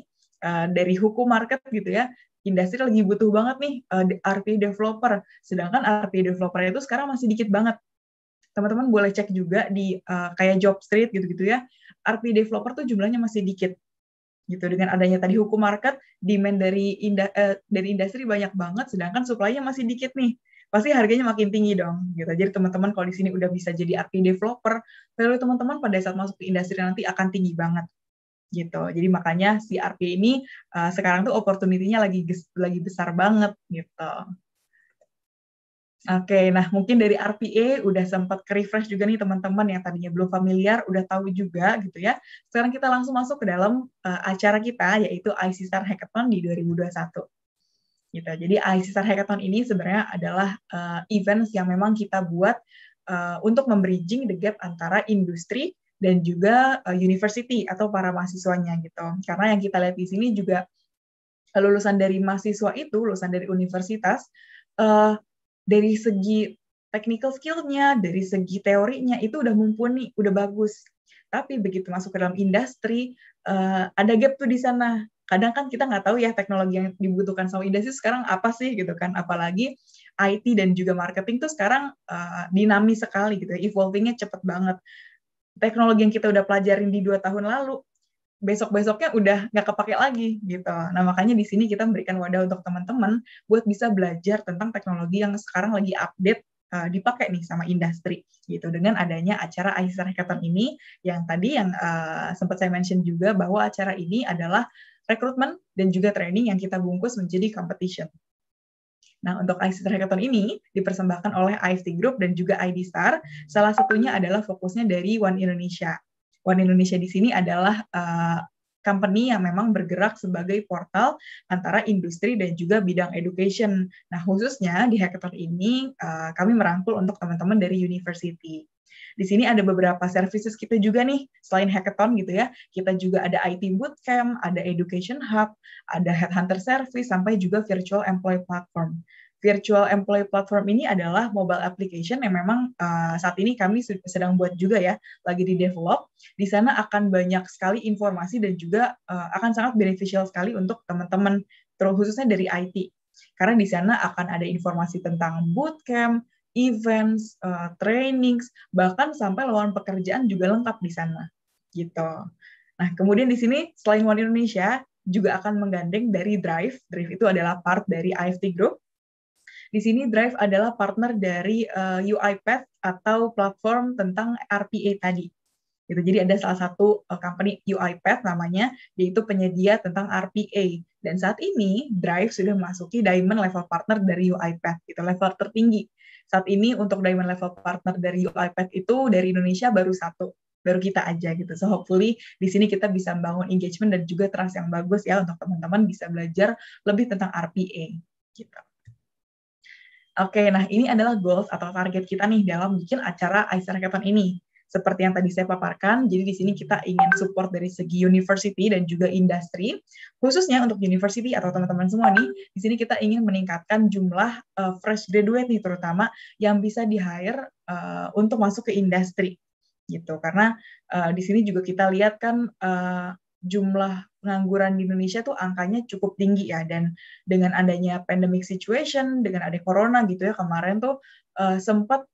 eh, dari hukum market gitu ya industri lagi butuh banget nih uh, eh, RPA developer. Sedangkan RP developer itu sekarang masih dikit banget. Teman-teman boleh cek juga di uh, kayak job street gitu-gitu ya. RP developer tuh jumlahnya masih dikit. Gitu dengan adanya tadi hukum market, demand dari inda, uh, dari industri banyak banget sedangkan supply-nya masih dikit nih pasti harganya makin tinggi dong gitu. Jadi teman-teman kalau di sini udah bisa jadi RP developer, value teman-teman pada saat masuk ke industri nanti akan tinggi banget gitu. Jadi makanya si RP ini uh, sekarang tuh opportunity-nya lagi lagi besar banget gitu. Oke, okay, nah mungkin dari RPA udah sempat ke refresh juga nih teman-teman yang tadinya belum familiar, udah tahu juga gitu ya. Sekarang kita langsung masuk ke dalam uh, acara kita yaitu IC Star Hackathon di 2021 gitu. Jadi iSisar Hackathon ini sebenarnya adalah uh, event yang memang kita buat uh, untuk membridging the gap antara industri dan juga uh, university atau para mahasiswanya gitu. Karena yang kita lihat di sini juga lulusan dari mahasiswa itu, lulusan dari universitas, uh, dari segi technical skill-nya, dari segi teorinya itu udah mumpuni, udah bagus. Tapi begitu masuk ke dalam industri, uh, ada gap tuh di sana kadang kan kita nggak tahu ya teknologi yang dibutuhkan sama industri sekarang apa sih gitu kan apalagi IT dan juga marketing tuh sekarang uh, dinamis sekali gitu ya. evolvingnya cepet banget teknologi yang kita udah pelajarin di dua tahun lalu besok-besoknya udah nggak kepake lagi gitu. Nah makanya di sini kita memberikan wadah untuk teman-teman buat bisa belajar tentang teknologi yang sekarang lagi update dipake eh, dipakai nih sama industri gitu dengan adanya acara Aisyah Hackathon ini yang tadi yang uh, sempat saya mention juga bahwa acara ini adalah rekrutmen, dan juga training yang kita bungkus menjadi competition. Nah, untuk ICT Hackathon ini dipersembahkan oleh IFT Group dan juga ID Star. Salah satunya adalah fokusnya dari One Indonesia. One Indonesia di sini adalah uh, company yang memang bergerak sebagai portal antara industri dan juga bidang education. Nah, khususnya di hackathon ini uh, kami merangkul untuk teman-teman dari university. Di sini ada beberapa services kita juga nih, selain hackathon gitu ya, kita juga ada IT bootcamp, ada education hub, ada headhunter service, sampai juga virtual employee platform virtual employee platform ini adalah mobile application yang memang uh, saat ini kami sedang buat juga ya, lagi di develop. Di sana akan banyak sekali informasi dan juga uh, akan sangat beneficial sekali untuk teman-teman, terkhususnya dari IT. Karena di sana akan ada informasi tentang bootcamp, events, uh, trainings, bahkan sampai lawan pekerjaan juga lengkap di sana. Gitu. Nah, kemudian di sini selain One Indonesia juga akan menggandeng dari Drive. Drive itu adalah part dari IFT Group. Di sini Drive adalah partner dari uh, eh, UiPath atau platform tentang RPA tadi. Gitu. Jadi ada salah satu uh, company UiPath namanya, yaitu penyedia tentang RPA. Dan saat ini Drive sudah memasuki Diamond level partner dari UiPath, gitu level tertinggi saat ini untuk diamond level partner dari UiPath itu dari Indonesia baru satu baru kita aja gitu. So hopefully di sini kita bisa bangun engagement dan juga trust yang bagus ya untuk teman-teman bisa belajar lebih tentang RPA gitu. Oke, nah ini adalah goals atau target kita nih dalam bikin acara ICER Hackathon ini seperti yang tadi saya paparkan. Jadi di sini kita ingin support dari segi university dan juga industri, khususnya untuk university atau teman-teman semua nih, di sini kita ingin meningkatkan jumlah uh, fresh graduate nih terutama yang bisa di hire uh, eh, untuk masuk ke industri gitu. Karena uh, di sini juga kita lihat kan uh, jumlah pengangguran di Indonesia tuh angkanya cukup tinggi ya dan dengan adanya pandemic situation dengan ada corona gitu ya kemarin tuh uh, sempat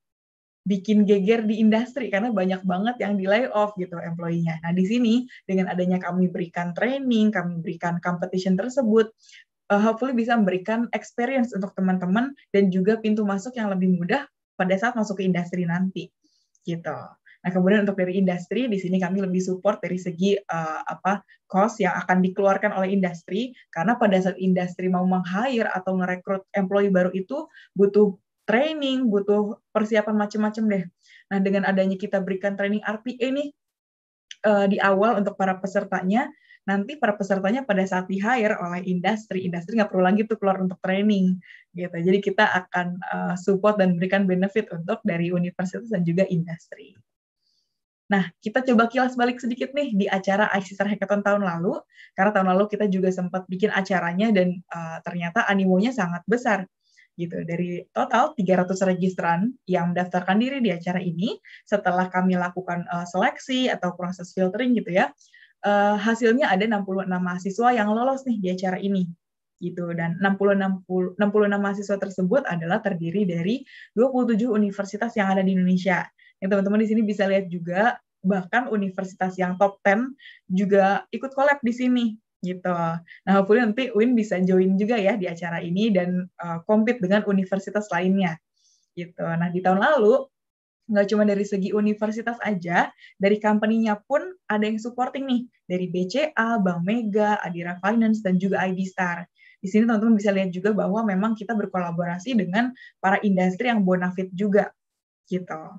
bikin geger di industri karena banyak banget yang di layoff gitu employee-nya. Nah, di sini dengan adanya kami berikan training, kami berikan competition tersebut, uh, hopefully bisa memberikan experience untuk teman-teman dan juga pintu masuk yang lebih mudah pada saat masuk ke industri nanti. Gitu. Nah, kemudian untuk dari industri di sini kami lebih support dari segi uh, apa cost yang akan dikeluarkan oleh industri karena pada saat industri mau meng-hire atau merekrut employee baru itu butuh training, butuh persiapan macam-macam deh. Nah, dengan adanya kita berikan training RPA nih uh, di awal untuk para pesertanya, nanti para pesertanya pada saat di hire oleh industri, industri nggak perlu lagi tuh keluar untuk training gitu. Jadi kita akan uh, support dan berikan benefit untuk dari universitas dan juga industri. Nah, kita coba kilas balik sedikit nih di acara ICSR Hackathon tahun lalu, karena tahun lalu kita juga sempat bikin acaranya dan uh, ternyata animonya sangat besar gitu. Dari total 300 registran yang mendaftarkan diri di acara ini, setelah kami lakukan uh, seleksi atau proses filtering gitu ya, uh, hasilnya ada 66 mahasiswa yang lolos nih di acara ini gitu dan 60 60 66 mahasiswa tersebut adalah terdiri dari 27 universitas yang ada di Indonesia. Yang teman-teman di sini bisa lihat juga bahkan universitas yang top 10 juga ikut collab di sini gitu. Nah, hopefully nanti Win bisa join juga ya di acara ini dan uh, compete dengan universitas lainnya. Gitu. Nah, di tahun lalu nggak cuma dari segi universitas aja, dari company-nya pun ada yang supporting nih, dari BCA, Bank Mega, Adira Finance, dan juga ID Star. Di sini teman-teman bisa lihat juga bahwa memang kita berkolaborasi dengan para industri yang bonafit juga, gitu.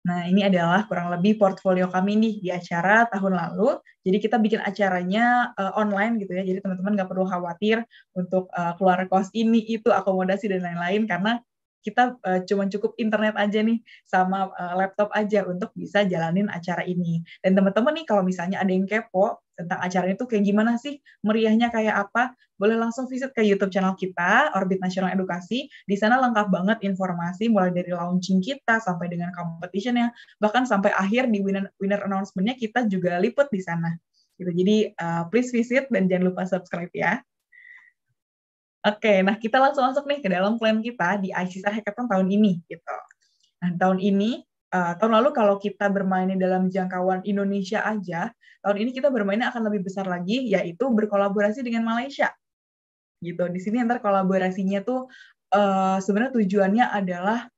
Nah, ini adalah kurang lebih portfolio kami nih di acara tahun lalu. Jadi kita bikin acaranya uh, online gitu ya. Jadi teman-teman nggak perlu khawatir untuk uh, keluar kos ini itu akomodasi dan lain-lain karena kita uh, eh, cuma cukup internet aja nih sama uh, laptop aja untuk bisa jalanin acara ini. Dan teman-teman nih kalau misalnya ada yang kepo tentang acaranya itu kayak gimana sih, meriahnya kayak apa, boleh langsung visit ke YouTube channel kita, Orbit Nasional Edukasi. Di sana lengkap banget informasi mulai dari launching kita sampai dengan competition-nya, bahkan sampai akhir di winner, winner announcement-nya kita juga liput di sana. Gitu. Jadi uh, please visit dan jangan lupa subscribe ya. Oke, nah kita langsung masuk nih ke dalam plan kita di ICSA Hackathon tahun ini gitu. Nah, tahun ini Eh, tahun lalu kalau kita bermain dalam jangkauan Indonesia aja, tahun ini kita bermainnya akan lebih besar lagi, yaitu berkolaborasi dengan Malaysia. Gitu. Di sini antar kolaborasinya tuh uh, sebenarnya tujuannya adalah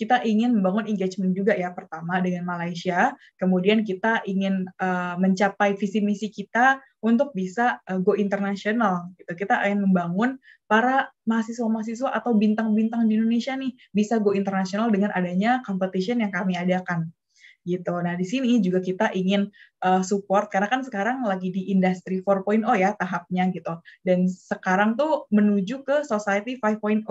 kita ingin membangun engagement juga ya pertama dengan Malaysia, kemudian kita ingin uh, mencapai visi misi kita untuk bisa uh, go internasional gitu. Kita ingin membangun para mahasiswa-mahasiswa atau bintang-bintang di Indonesia nih bisa go internasional dengan adanya competition yang kami adakan gitu. Nah, di sini juga kita ingin uh, support karena kan sekarang lagi di industri 4.0 ya tahapnya gitu. Dan sekarang tuh menuju ke society 5.0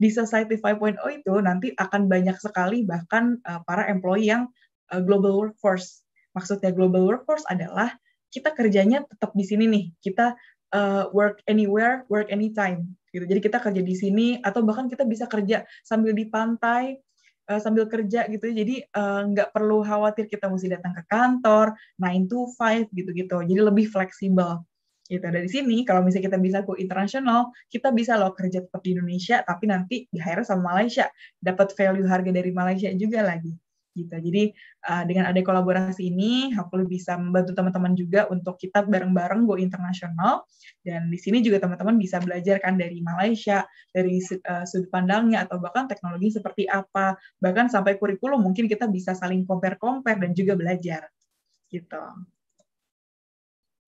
di Society 5.0 itu nanti akan banyak sekali bahkan uh, para employee yang uh, global workforce. Maksudnya global workforce adalah kita kerjanya tetap di sini nih, kita uh, work anywhere, work anytime. Gitu. Jadi kita kerja di sini atau bahkan kita bisa kerja sambil di pantai, uh, sambil kerja gitu. Jadi uh, nggak perlu khawatir kita mesti datang ke kantor 9 to 5 gitu-gitu. Jadi lebih fleksibel gitu di sini kalau misalnya kita bisa go internasional kita bisa loh kerja tetap di Indonesia tapi nanti di hire sama Malaysia dapat value harga dari Malaysia juga lagi gitu jadi uh, dengan ada kolaborasi ini aku bisa membantu teman-teman juga untuk kita bareng-bareng go internasional dan di sini juga teman-teman bisa belajar kan dari Malaysia dari uh, sudut pandangnya atau bahkan teknologi seperti apa bahkan sampai kurikulum mungkin kita bisa saling compare compare dan juga belajar gitu.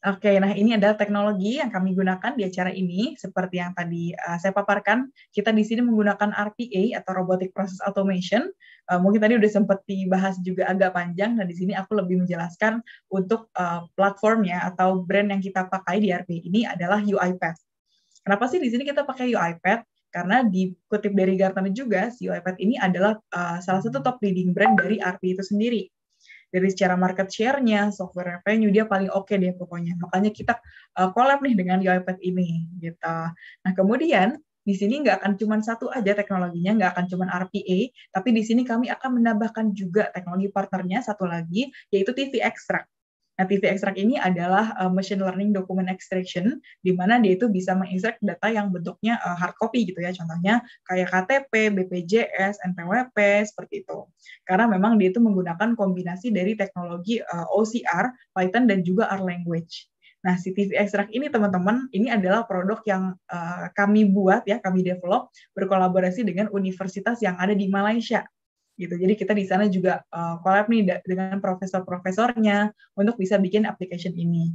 Oke, nah ini adalah teknologi yang kami gunakan di acara ini. Seperti yang tadi uh, saya paparkan, kita di sini menggunakan RPA atau Robotic Process Automation. Uh, mungkin tadi udah sempat dibahas juga agak panjang, dan di sini aku lebih menjelaskan untuk uh, platformnya atau brand yang kita pakai di RPA ini adalah UiPath. Kenapa sih di sini kita pakai UiPath? Karena dikutip dari Gartner juga, si UiPath ini adalah uh, salah satu top leading brand dari RPA itu sendiri dari secara market share-nya, software revenue dia paling oke okay deh pokoknya. Makanya kita uh, collab nih dengan UiPath ini gitu. Nah, kemudian di sini nggak akan cuma satu aja teknologinya, nggak akan cuma RPA, tapi di sini kami akan menambahkan juga teknologi partnernya satu lagi, yaitu TV Extract. Nah, TV extract ini adalah uh, machine learning document extraction, di mana dia itu bisa mengekstrak data yang bentuknya uh, hard copy gitu ya, contohnya kayak KTP, BPJS, NPWP, seperti itu. Karena memang dia itu menggunakan kombinasi dari teknologi uh, eh, OCR, Python, dan juga R language. Nah, si TV Extract ini teman-teman, ini adalah produk yang uh, kami buat ya, kami develop berkolaborasi dengan universitas yang ada di Malaysia gitu. Jadi kita di sana juga uh, collab nih dengan profesor-profesornya untuk bisa bikin application ini.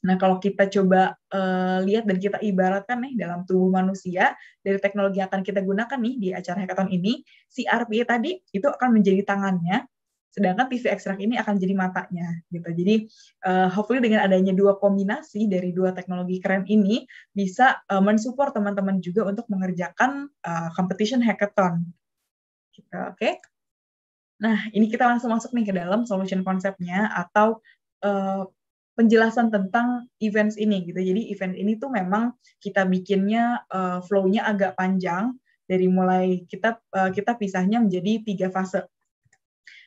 Nah, kalau kita coba uh, lihat dan kita ibaratkan nih dalam tubuh manusia dari teknologi yang akan kita gunakan nih di acara hackathon ini, si RPA tadi itu akan menjadi tangannya, sedangkan TV ekstrak ini akan jadi matanya gitu. Jadi uh, hopefully dengan adanya dua kombinasi dari dua teknologi keren ini bisa uh, mensupport teman-teman juga untuk mengerjakan uh, competition hackathon gitu. Oke. Okay? Nah, ini kita langsung masuk nih ke dalam solution konsepnya atau uh, penjelasan tentang events ini gitu. Jadi event ini tuh memang kita bikinnya uh, flow-nya agak panjang dari mulai kita uh, kita pisahnya menjadi tiga fase.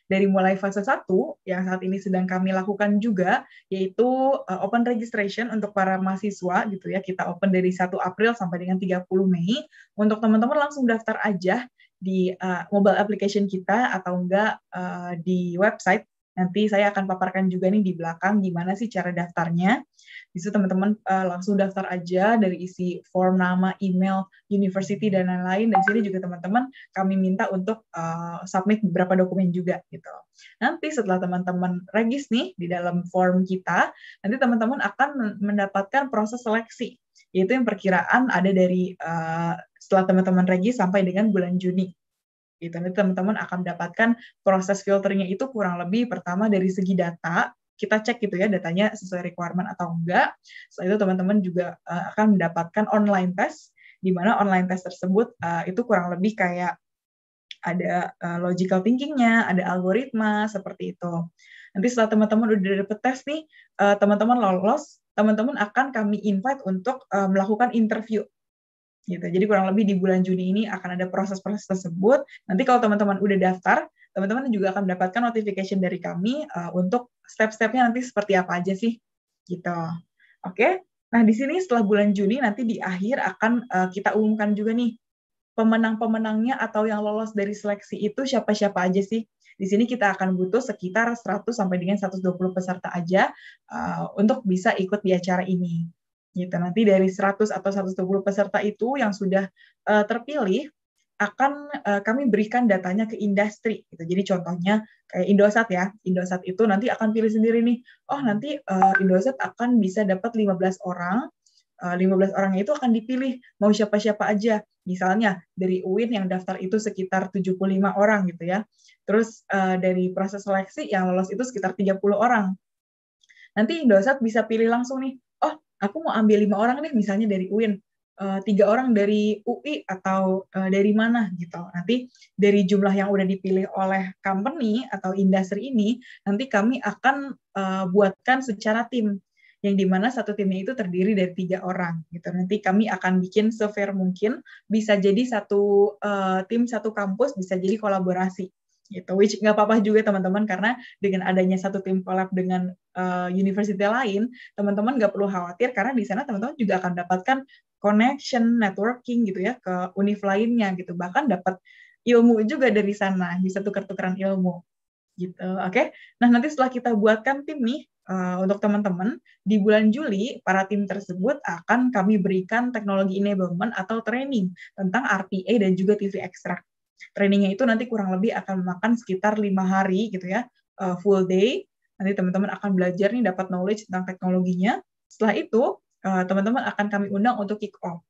Dari mulai fase 1 yang saat ini sedang kami lakukan juga yaitu open registration untuk para mahasiswa gitu ya. Kita open dari 1 April sampai dengan 30 Mei. Untuk teman-teman langsung daftar aja di uh, mobile application kita atau enggak uh, di website Nanti saya akan paparkan juga nih di belakang gimana sih cara daftarnya. Bisa teman-teman uh, langsung daftar aja dari isi form nama, email, university dan lain-lain. Dan sini juga teman-teman kami minta untuk uh, submit beberapa dokumen juga gitu. Nanti setelah teman-teman regis nih di dalam form kita, nanti teman-teman akan mendapatkan proses seleksi yaitu yang perkiraan ada dari uh, setelah teman-teman regis sampai dengan bulan Juni Gitu. Nanti teman-teman akan mendapatkan proses filternya itu kurang lebih pertama dari segi data, kita cek gitu ya datanya sesuai requirement atau enggak. Setelah itu teman-teman juga uh, akan mendapatkan online test, di mana online test tersebut uh, itu kurang lebih kayak ada uh, logical thinkingnya, ada algoritma seperti itu. Nanti setelah teman-teman udah dapet tes nih, teman-teman lolos, teman-teman akan kami invite untuk melakukan interview gitu. Jadi kurang lebih di bulan Juni ini akan ada proses-proses tersebut. Nanti kalau teman-teman udah daftar, teman-teman juga akan mendapatkan notification dari kami uh, untuk step-stepnya nanti seperti apa aja sih gitu. Oke. Okay? Nah, di sini setelah bulan Juni nanti di akhir akan uh, kita umumkan juga nih pemenang-pemenangnya atau yang lolos dari seleksi itu siapa-siapa aja sih. Di sini kita akan butuh sekitar 100 sampai dengan 120 peserta aja uh, untuk bisa ikut di acara ini gitu. Nanti dari 100 atau 120 peserta itu yang sudah uh, terpilih akan uh, kami berikan datanya ke industri gitu. Jadi contohnya kayak Indosat ya. Indosat itu nanti akan pilih sendiri nih. Oh, nanti uh, Indosat akan bisa dapat 15 orang. Uh, 15 orang itu akan dipilih mau siapa-siapa aja. Misalnya dari UIN yang daftar itu sekitar 75 orang gitu ya. Terus uh, dari proses seleksi yang lolos itu sekitar 30 orang. Nanti Indosat bisa pilih langsung nih aku mau ambil lima orang nih misalnya dari UIN eh, tiga orang dari UI atau eh, dari mana gitu. Nanti dari jumlah yang udah dipilih oleh company atau industri ini, nanti kami akan eh, buatkan secara tim yang dimana satu timnya itu terdiri dari tiga orang gitu. Nanti kami akan bikin sefair mungkin, bisa jadi satu tim satu kampus, bisa jadi kolaborasi gitu. Which nggak apa-apa juga teman-teman karena dengan adanya satu tim collab dengan uh, university lain, teman-teman nggak perlu khawatir karena di sana teman-teman juga akan dapatkan connection, networking gitu ya ke univ lainnya gitu. Bahkan dapat ilmu juga dari sana, bisa tukar-tukaran ilmu gitu. Oke. Okay? Nah, nanti setelah kita buatkan tim nih uh, untuk teman-teman di bulan Juli para tim tersebut akan kami berikan teknologi enablement atau training tentang RPA dan juga TV Extract. Trainingnya itu nanti kurang lebih akan memakan sekitar lima hari gitu ya, eh, full day Nanti teman-teman akan belajar nih dapat knowledge tentang teknologinya. Setelah itu, eh, teman-teman akan kami undang untuk kick off.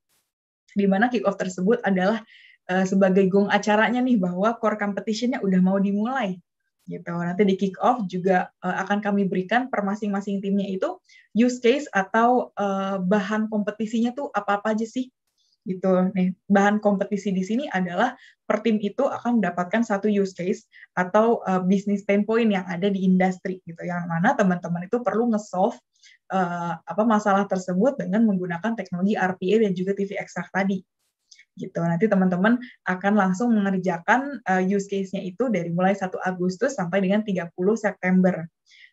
Di mana kick off tersebut adalah eh, sebagai gong acaranya nih bahwa core competition-nya udah mau dimulai gitu. Nanti di kick off juga eh, akan kami berikan per masing-masing timnya itu use case atau bahan kompetisinya tuh apa-apa aja sih gitu nih bahan kompetisi di sini adalah per tim itu akan mendapatkan satu use case atau uh, business pain point yang ada di industri gitu yang mana teman-teman itu perlu nge-solve uh, apa masalah tersebut dengan menggunakan teknologi RPA dan juga TV Extract tadi gitu nanti teman-teman akan langsung mengerjakan uh, use case-nya itu dari mulai 1 Agustus sampai dengan 30 September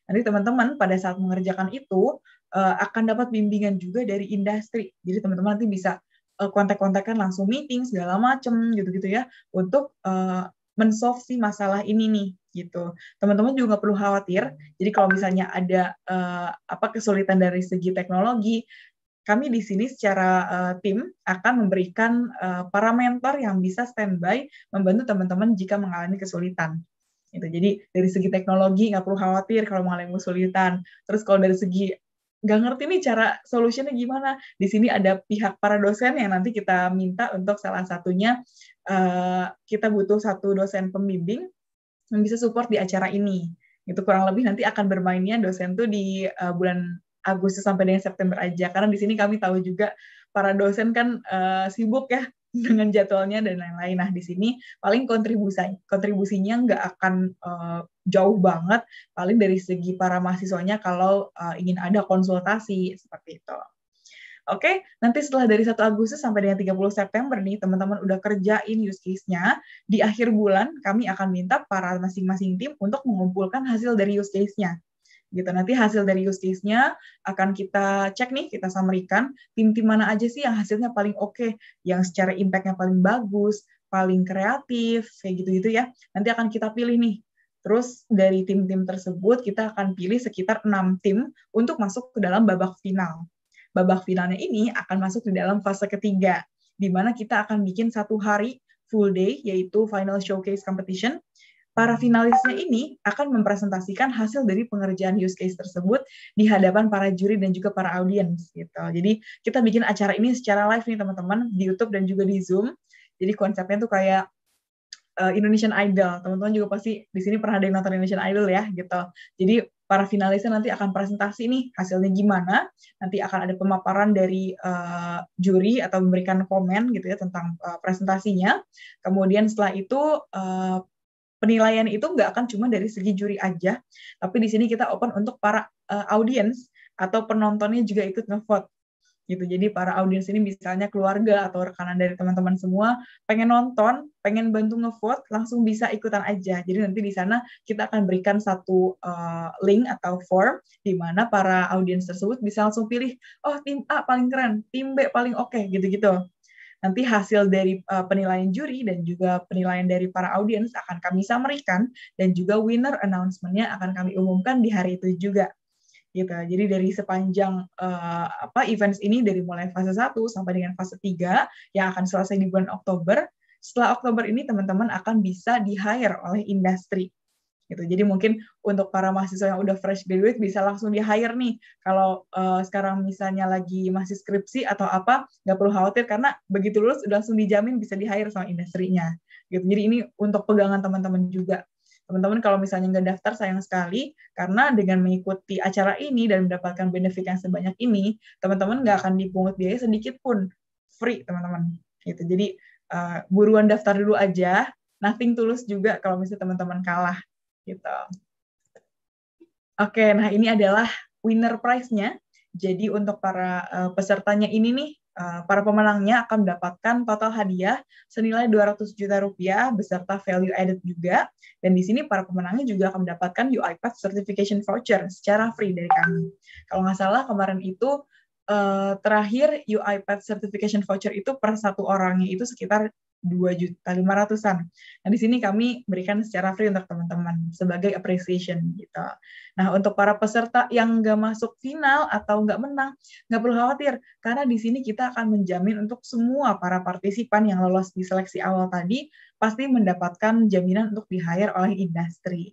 nanti teman-teman pada saat mengerjakan itu akan dapat bimbingan juga dari industri jadi teman-teman nanti bisa Eh, kontak-kontakan langsung meeting segala macem gitu-gitu ya untuk uh, mensolve si masalah ini nih gitu. Teman-teman juga perlu khawatir. Jadi kalau misalnya ada uh, apa kesulitan dari segi teknologi, kami di sini secara uh, tim akan memberikan uh, para mentor yang bisa standby membantu teman-teman jika mengalami kesulitan. Gitu. Jadi dari segi teknologi nggak perlu khawatir kalau mengalami kesulitan. Terus kalau dari segi nggak ngerti nih cara solusinya gimana. Di sini ada pihak para dosen yang nanti kita minta untuk salah satunya uh, kita butuh satu dosen pembimbing yang bisa support di acara ini. Itu kurang lebih nanti akan bermainnya dosen tuh di uh, bulan Agustus sampai dengan September aja. Karena di sini kami tahu juga para dosen kan uh, sibuk ya *laughs* dengan jadwalnya dan lain-lain. Nah di sini paling kontribusi kontribusinya nggak akan uh, jauh banget paling dari segi para mahasiswanya kalau uh, ingin ada konsultasi seperti itu. Oke, nanti setelah dari 1 Agustus sampai dengan 30 September nih, teman-teman udah kerjain use case-nya. Di akhir bulan, kami akan minta para masing-masing tim untuk mengumpulkan hasil dari use case-nya. Gitu. Nanti hasil dari use case-nya akan kita cek nih, kita samerikan. Tim-tim mana aja sih yang hasilnya paling oke, okay, yang secara impact-nya paling bagus, paling kreatif, kayak gitu-gitu ya. Nanti akan kita pilih nih Terus dari tim-tim tersebut kita akan pilih sekitar enam tim untuk masuk ke dalam babak final. Babak finalnya ini akan masuk di dalam fase ketiga, di mana kita akan bikin satu hari full day, yaitu final showcase competition. Para finalisnya ini akan mempresentasikan hasil dari pengerjaan use case tersebut di hadapan para juri dan juga para audiens gitu. Jadi kita bikin acara ini secara live nih teman-teman di YouTube dan juga di Zoom. Jadi konsepnya tuh kayak uh, Indonesian Idol. Teman-teman juga pasti di sini pernah ada yang nonton Indonesian Idol ya gitu. Jadi para finalisnya nanti akan presentasi nih hasilnya gimana. Nanti akan ada pemaparan dari uh, juri atau memberikan komen gitu ya tentang uh, presentasinya. Kemudian setelah itu uh, penilaian itu nggak akan cuma dari segi juri aja, tapi di sini kita open untuk para uh, audience atau penontonnya juga ikut ngevote gitu. Jadi para audiens ini misalnya keluarga atau rekanan dari teman-teman semua pengen nonton, pengen bantu ngevote, langsung bisa ikutan aja. Jadi nanti di sana kita akan berikan satu uh, link atau form di mana para audiens tersebut bisa langsung pilih, oh tim A paling keren, tim B paling oke, okay, gitu-gitu. Nanti hasil dari uh, penilaian juri dan juga penilaian dari para audiens akan kami samarkan dan juga winner announcement-nya akan kami umumkan di hari itu juga gitu. Jadi dari sepanjang uh, apa events ini dari mulai fase 1 sampai dengan fase 3 yang akan selesai di bulan Oktober, setelah Oktober ini teman-teman akan bisa di-hire oleh industri. Gitu. Jadi mungkin untuk para mahasiswa yang udah fresh graduate bisa langsung di-hire nih. Kalau uh, sekarang misalnya lagi masih skripsi atau apa, nggak perlu khawatir karena begitu lulus udah langsung dijamin bisa di-hire sama industrinya. Gitu. Jadi ini untuk pegangan teman-teman juga Teman-teman kalau misalnya nggak daftar sayang sekali karena dengan mengikuti acara ini dan mendapatkan benefit yang sebanyak ini, teman-teman nggak akan dipungut biaya sedikit pun. Free, teman-teman. Gitu. Jadi uh, buruan daftar dulu aja. Nothing tulus juga kalau misalnya teman-teman kalah gitu. Oke, nah ini adalah winner prize-nya. Jadi untuk para uh, pesertanya ini nih Eh, para pemenangnya akan mendapatkan total hadiah senilai 200 juta rupiah beserta value added juga. Dan di sini para pemenangnya juga akan mendapatkan UiPath Certification Voucher secara free dari kami. Kalau nggak salah kemarin itu eh, terakhir UiPath Certification Voucher itu per satu orangnya itu sekitar dua juta lima ratusan. Nah di sini kami berikan secara free untuk teman-teman sebagai appreciation gitu. Nah untuk para peserta yang nggak masuk final atau nggak menang nggak perlu khawatir karena di sini kita akan menjamin untuk semua para partisipan yang lolos di seleksi awal tadi pasti mendapatkan jaminan untuk di hire oleh industri.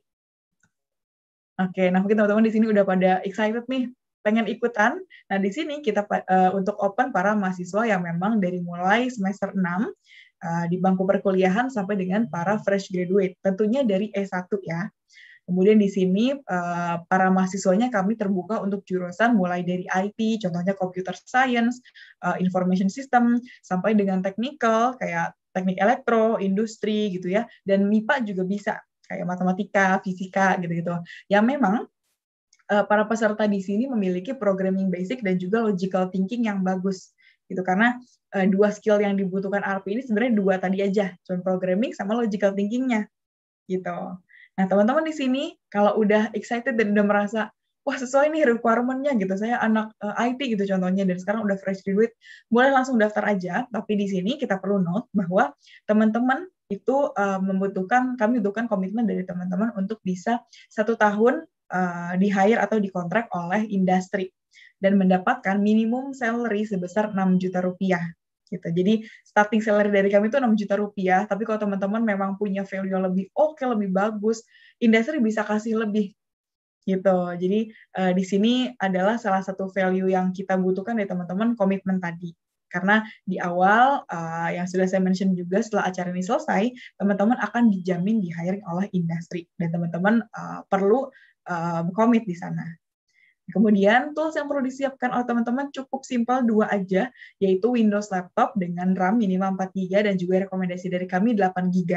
Oke, nah mungkin teman-teman di sini udah pada excited nih pengen ikutan. Nah, di sini kita uh, untuk open para mahasiswa yang memang dari mulai semester 6 Eh, di bangku perkuliahan sampai dengan para fresh graduate, tentunya dari e S1 ya. Kemudian di sini eh, para mahasiswanya kami terbuka untuk jurusan mulai dari IT, contohnya computer science, eh, information system, sampai dengan technical kayak teknik elektro, industri gitu ya, dan MIPA juga bisa kayak matematika, fisika gitu-gitu. Yang memang para peserta di sini memiliki programming basic dan juga logical thinking yang bagus gitu karena uh, dua skill yang dibutuhkan RP ini sebenarnya dua tadi aja contoh programming sama logical thinkingnya gitu nah teman-teman di sini kalau udah excited dan udah merasa wah sesuai nih requirementnya gitu saya anak uh, eh, IT gitu contohnya dan sekarang udah fresh graduate boleh langsung daftar aja tapi di sini kita perlu note bahwa teman-teman itu uh, membutuhkan kami butuhkan komitmen dari teman-teman untuk bisa satu tahun uh, di hire atau dikontrak oleh industri dan mendapatkan minimum salary sebesar 6 juta rupiah gitu. Jadi starting salary dari kami itu 6 juta rupiah, tapi kalau teman-teman memang punya value yang lebih oke, okay, lebih bagus, industri bisa kasih lebih gitu. Jadi uh, di sini adalah salah satu value yang kita butuhkan dari teman-teman komitmen tadi. Karena di awal uh, yang sudah saya mention juga setelah acara ini selesai, teman-teman akan dijamin di hiring oleh industri dan teman-teman uh, perlu uh, di sana Kemudian tools yang perlu disiapkan oleh teman-teman cukup simpel dua aja, yaitu Windows laptop dengan RAM minimal 4 GB dan juga rekomendasi dari kami 8 GB,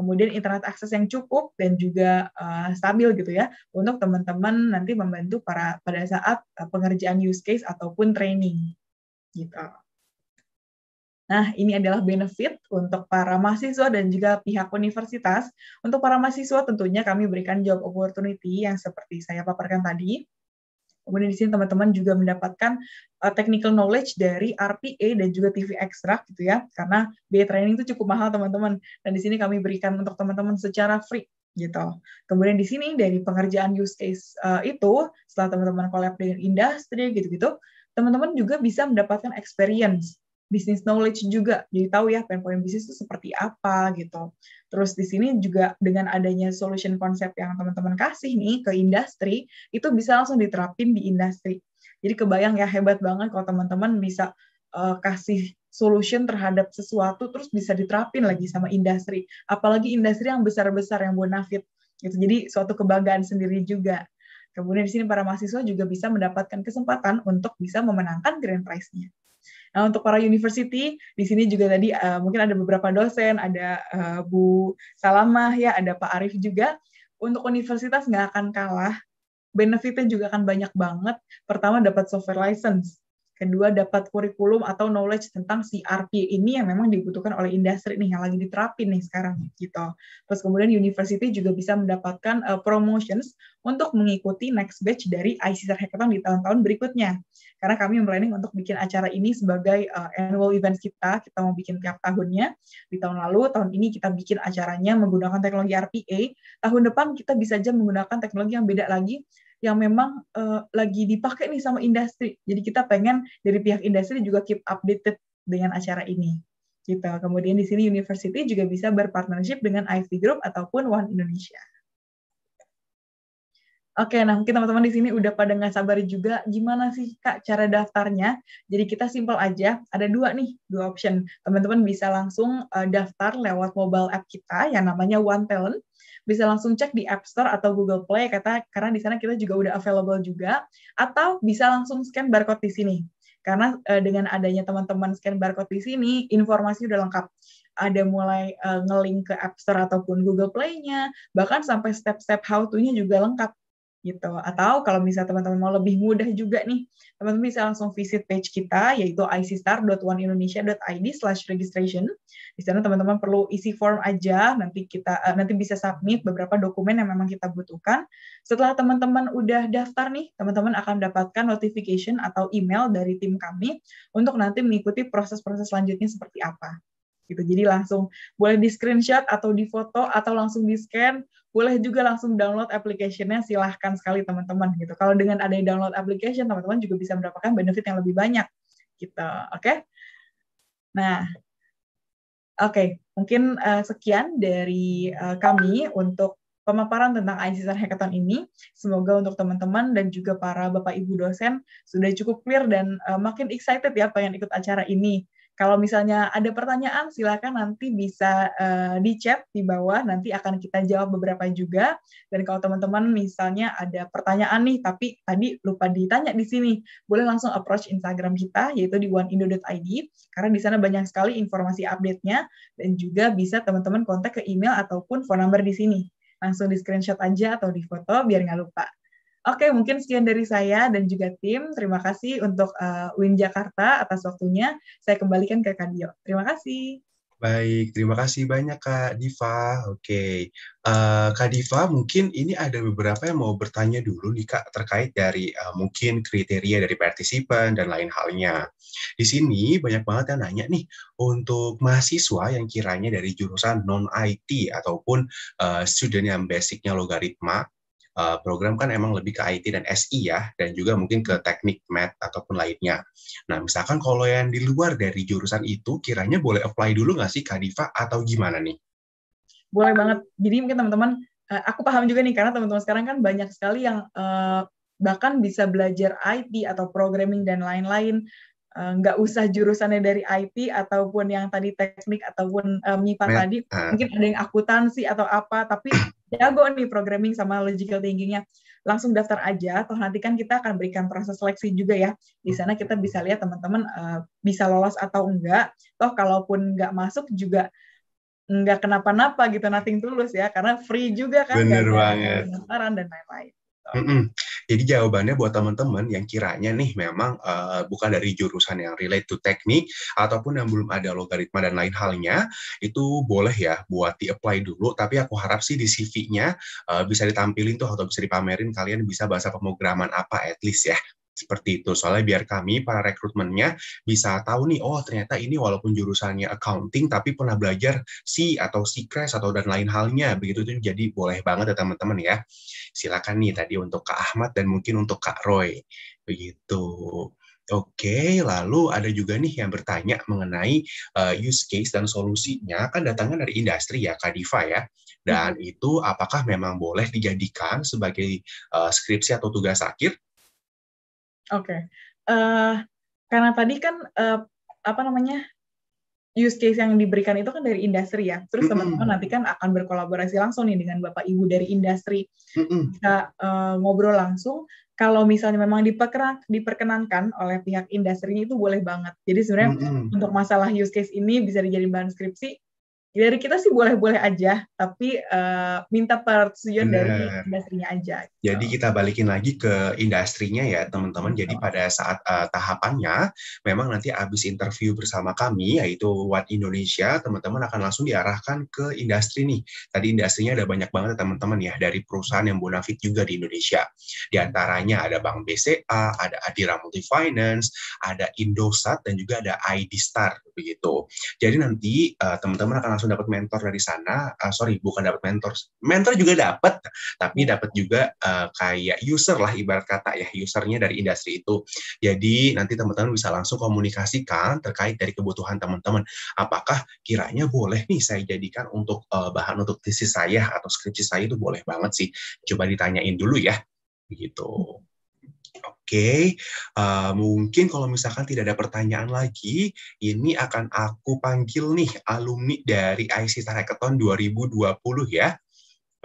kemudian internet akses yang cukup dan juga uh, stabil gitu ya untuk teman-teman nanti membantu para pada saat uh, pengerjaan use case ataupun training gitu. Nah, ini adalah benefit untuk para mahasiswa dan juga pihak universitas. Untuk para mahasiswa tentunya kami berikan job opportunity yang seperti saya paparkan tadi, Kemudian di sini teman-teman juga mendapatkan uh, technical knowledge dari RPA dan juga TV Extract gitu ya, karena biaya training itu cukup mahal teman-teman. Dan di sini kami berikan untuk teman-teman secara free gitu. Kemudian di sini dari pengerjaan use case uh, itu, setelah teman-teman collab dengan industri gitu-gitu, teman-teman juga bisa mendapatkan experience Business knowledge juga. Jadi tahu ya pain point bisnis itu seperti apa gitu. Terus di sini juga dengan adanya solution konsep yang teman-teman kasih nih ke industri, itu bisa langsung diterapin di industri. Jadi kebayang ya hebat banget kalau teman-teman bisa uh, kasih solution terhadap sesuatu terus bisa diterapin lagi sama industri. Apalagi industri yang besar-besar yang bonafit. Gitu. Jadi suatu kebanggaan sendiri juga. Kemudian di sini para mahasiswa juga bisa mendapatkan kesempatan untuk bisa memenangkan grand prize-nya. Nah, untuk para university, di sini juga tadi uh, mungkin ada beberapa dosen, ada uh, Bu Salamah, ya, ada Pak Arif juga. Untuk universitas nggak akan kalah, benefitnya juga akan banyak banget. Pertama, dapat software license. Kedua, dapat kurikulum atau knowledge tentang CRP ini yang memang dibutuhkan oleh industri nih yang lagi diterapin nih sekarang gitu. Terus kemudian university juga bisa mendapatkan uh, promotions untuk mengikuti next batch dari ICSR Hackathon di tahun-tahun berikutnya. Karena kami planning untuk bikin acara ini sebagai uh, annual event kita, kita mau bikin tiap tahunnya. Di tahun lalu, tahun ini kita bikin acaranya menggunakan teknologi RPA. Tahun depan kita bisa aja menggunakan teknologi yang beda lagi yang memang uh, lagi dipakai nih sama industri. Jadi kita pengen dari pihak industri juga keep updated dengan acara ini. Gitu. Kemudian di sini university juga bisa berpartnership dengan IV Group ataupun One Indonesia. Oke, nah mungkin teman-teman di sini udah pada nggak sabar juga, gimana sih Kak cara daftarnya? Jadi kita simpel aja, ada dua nih, dua option. Teman-teman bisa langsung uh, daftar lewat mobile app kita yang namanya One Talent, bisa langsung cek di App Store atau Google Play kata karena di sana kita juga udah available juga atau bisa langsung scan barcode di sini. Karena uh, dengan adanya teman-teman scan barcode di sini informasi udah lengkap. Ada mulai uh, eh, link ke App Store ataupun Google Play-nya, bahkan sampai step-step how to-nya juga lengkap gitu. Atau kalau misalnya teman-teman mau lebih mudah juga nih, teman-teman bisa langsung visit page kita yaitu icstar.oneindonesia.id slash registration. Di sana teman-teman perlu isi form aja, nanti kita uh, nanti bisa submit beberapa dokumen yang memang kita butuhkan. Setelah teman-teman udah daftar nih, teman-teman akan mendapatkan notification atau email dari tim kami untuk nanti mengikuti proses-proses selanjutnya seperti apa gitu. Jadi langsung boleh di screenshot atau di foto atau langsung di scan boleh juga langsung download application-nya silahkan sekali teman-teman gitu. Kalau dengan adanya download application, teman-teman juga bisa mendapatkan benefit yang lebih banyak gitu. Oke? Okay? Nah, oke, okay. mungkin uh, sekian dari uh, kami untuk pemaparan tentang ICSR Hackathon ini. Semoga untuk teman-teman dan juga para Bapak Ibu dosen sudah cukup clear dan uh, makin excited ya pengen ikut acara ini. Kalau misalnya ada pertanyaan, silakan nanti bisa uh, eh, di chat di bawah. Nanti akan kita jawab beberapa juga. Dan kalau teman-teman misalnya ada pertanyaan nih, tapi tadi lupa ditanya di sini, boleh langsung approach Instagram kita, yaitu di oneindo.id, karena di sana banyak sekali informasi update-nya, dan juga bisa teman-teman kontak ke email ataupun phone number di sini. Langsung di screenshot aja atau di foto biar nggak lupa. Oke, mungkin sekian dari saya dan juga tim. Terima kasih untuk uh, Win Jakarta atas waktunya. Saya kembalikan ke Kadio. Terima kasih. Baik, terima kasih banyak Kak Diva. Oke, uh, Kak Diva mungkin ini ada beberapa yang mau bertanya dulu nih Kak terkait dari uh, mungkin kriteria dari partisipan dan lain halnya. Di sini banyak banget yang nanya nih untuk mahasiswa yang kiranya dari jurusan non IT ataupun uh, student yang basicnya logaritma Eh, program kan emang lebih ke IT dan SI ya, dan juga mungkin ke teknik math ataupun lainnya. Nah, misalkan kalau yang di luar dari jurusan itu, kiranya boleh apply dulu nggak sih Kadifa atau gimana nih? Boleh banget. Jadi mungkin teman-teman, eh, aku paham juga nih, karena teman-teman sekarang kan banyak sekali yang eh, bahkan bisa belajar IT atau programming dan lain-lain nggak uh, usah jurusannya dari IT ataupun yang tadi teknik ataupun uh, tadi ah. mungkin ada yang akuntansi atau apa tapi jago nih programming sama logical thinkingnya langsung daftar aja toh nanti kan kita akan berikan proses seleksi juga ya di sana kita bisa lihat teman-teman uh, bisa lolos atau enggak toh kalaupun enggak masuk juga enggak kenapa-napa gitu nothing tulus ya karena free juga kan bener banget dan lain-lain Mm -mm. Jadi jawabannya buat teman-teman yang kiranya nih memang uh, bukan dari jurusan yang relate to teknik ataupun yang belum ada logaritma dan lain halnya itu boleh ya buat di-apply dulu tapi aku harap sih di CV-nya uh, eh, bisa ditampilin tuh atau bisa dipamerin kalian bisa bahasa pemrograman apa at least ya seperti itu. Soalnya biar kami para rekrutmennya bisa tahu nih, oh ternyata ini walaupun jurusannya accounting tapi pernah belajar C atau Crash atau dan lain halnya. Begitu itu jadi boleh banget ya teman-teman ya. Silakan nih tadi untuk Kak Ahmad dan mungkin untuk Kak Roy. Begitu. Oke, lalu ada juga nih yang bertanya mengenai uh, use case dan solusinya kan datangnya dari industri ya, Kadifa ya. Dan hmm. itu apakah memang boleh dijadikan sebagai uh, skripsi atau tugas akhir Oke. Okay. Uh, eh, karena tadi kan uh, apa namanya use case yang diberikan itu kan dari industri ya. Terus teman-teman nanti kan akan berkolaborasi langsung nih dengan bapak ibu dari industri. Mm -hmm. uh, ngobrol langsung. Kalau misalnya memang diperkenankan oleh pihak industri itu boleh banget. Jadi sebenarnya mm -hmm. untuk masalah use case ini bisa dijadikan bahan skripsi dari kita sih boleh-boleh aja, tapi uh, minta persetujuan Bener. dari industrinya aja. Gitu. Jadi kita balikin lagi ke industrinya ya teman-teman. Jadi oh. pada saat uh, tahapannya, memang nanti habis interview bersama kami, yaitu What Indonesia, teman-teman akan langsung diarahkan ke industri nih. Tadi industrinya ada banyak banget ya, teman-teman ya, dari perusahaan yang bonafit juga di Indonesia. Di antaranya ada Bank BCA, ada Adira Multifinance ada Indosat, dan juga ada ID Star begitu. Jadi nanti uh, eh, teman -teman akan langsung dapat mentor dari sana uh, sorry bukan dapat mentor mentor juga dapat tapi dapat juga uh, kayak user lah ibarat kata ya usernya dari industri itu jadi nanti teman-teman bisa langsung komunikasikan terkait dari kebutuhan teman-teman apakah kiranya boleh nih saya jadikan untuk uh, bahan untuk tesis saya atau skripsi saya itu boleh banget sih coba ditanyain dulu ya gitu Oke, okay. uh, eh, mungkin kalau misalkan tidak ada pertanyaan lagi, ini akan aku panggil nih alumni dari IC Tarekaton 2020 ya.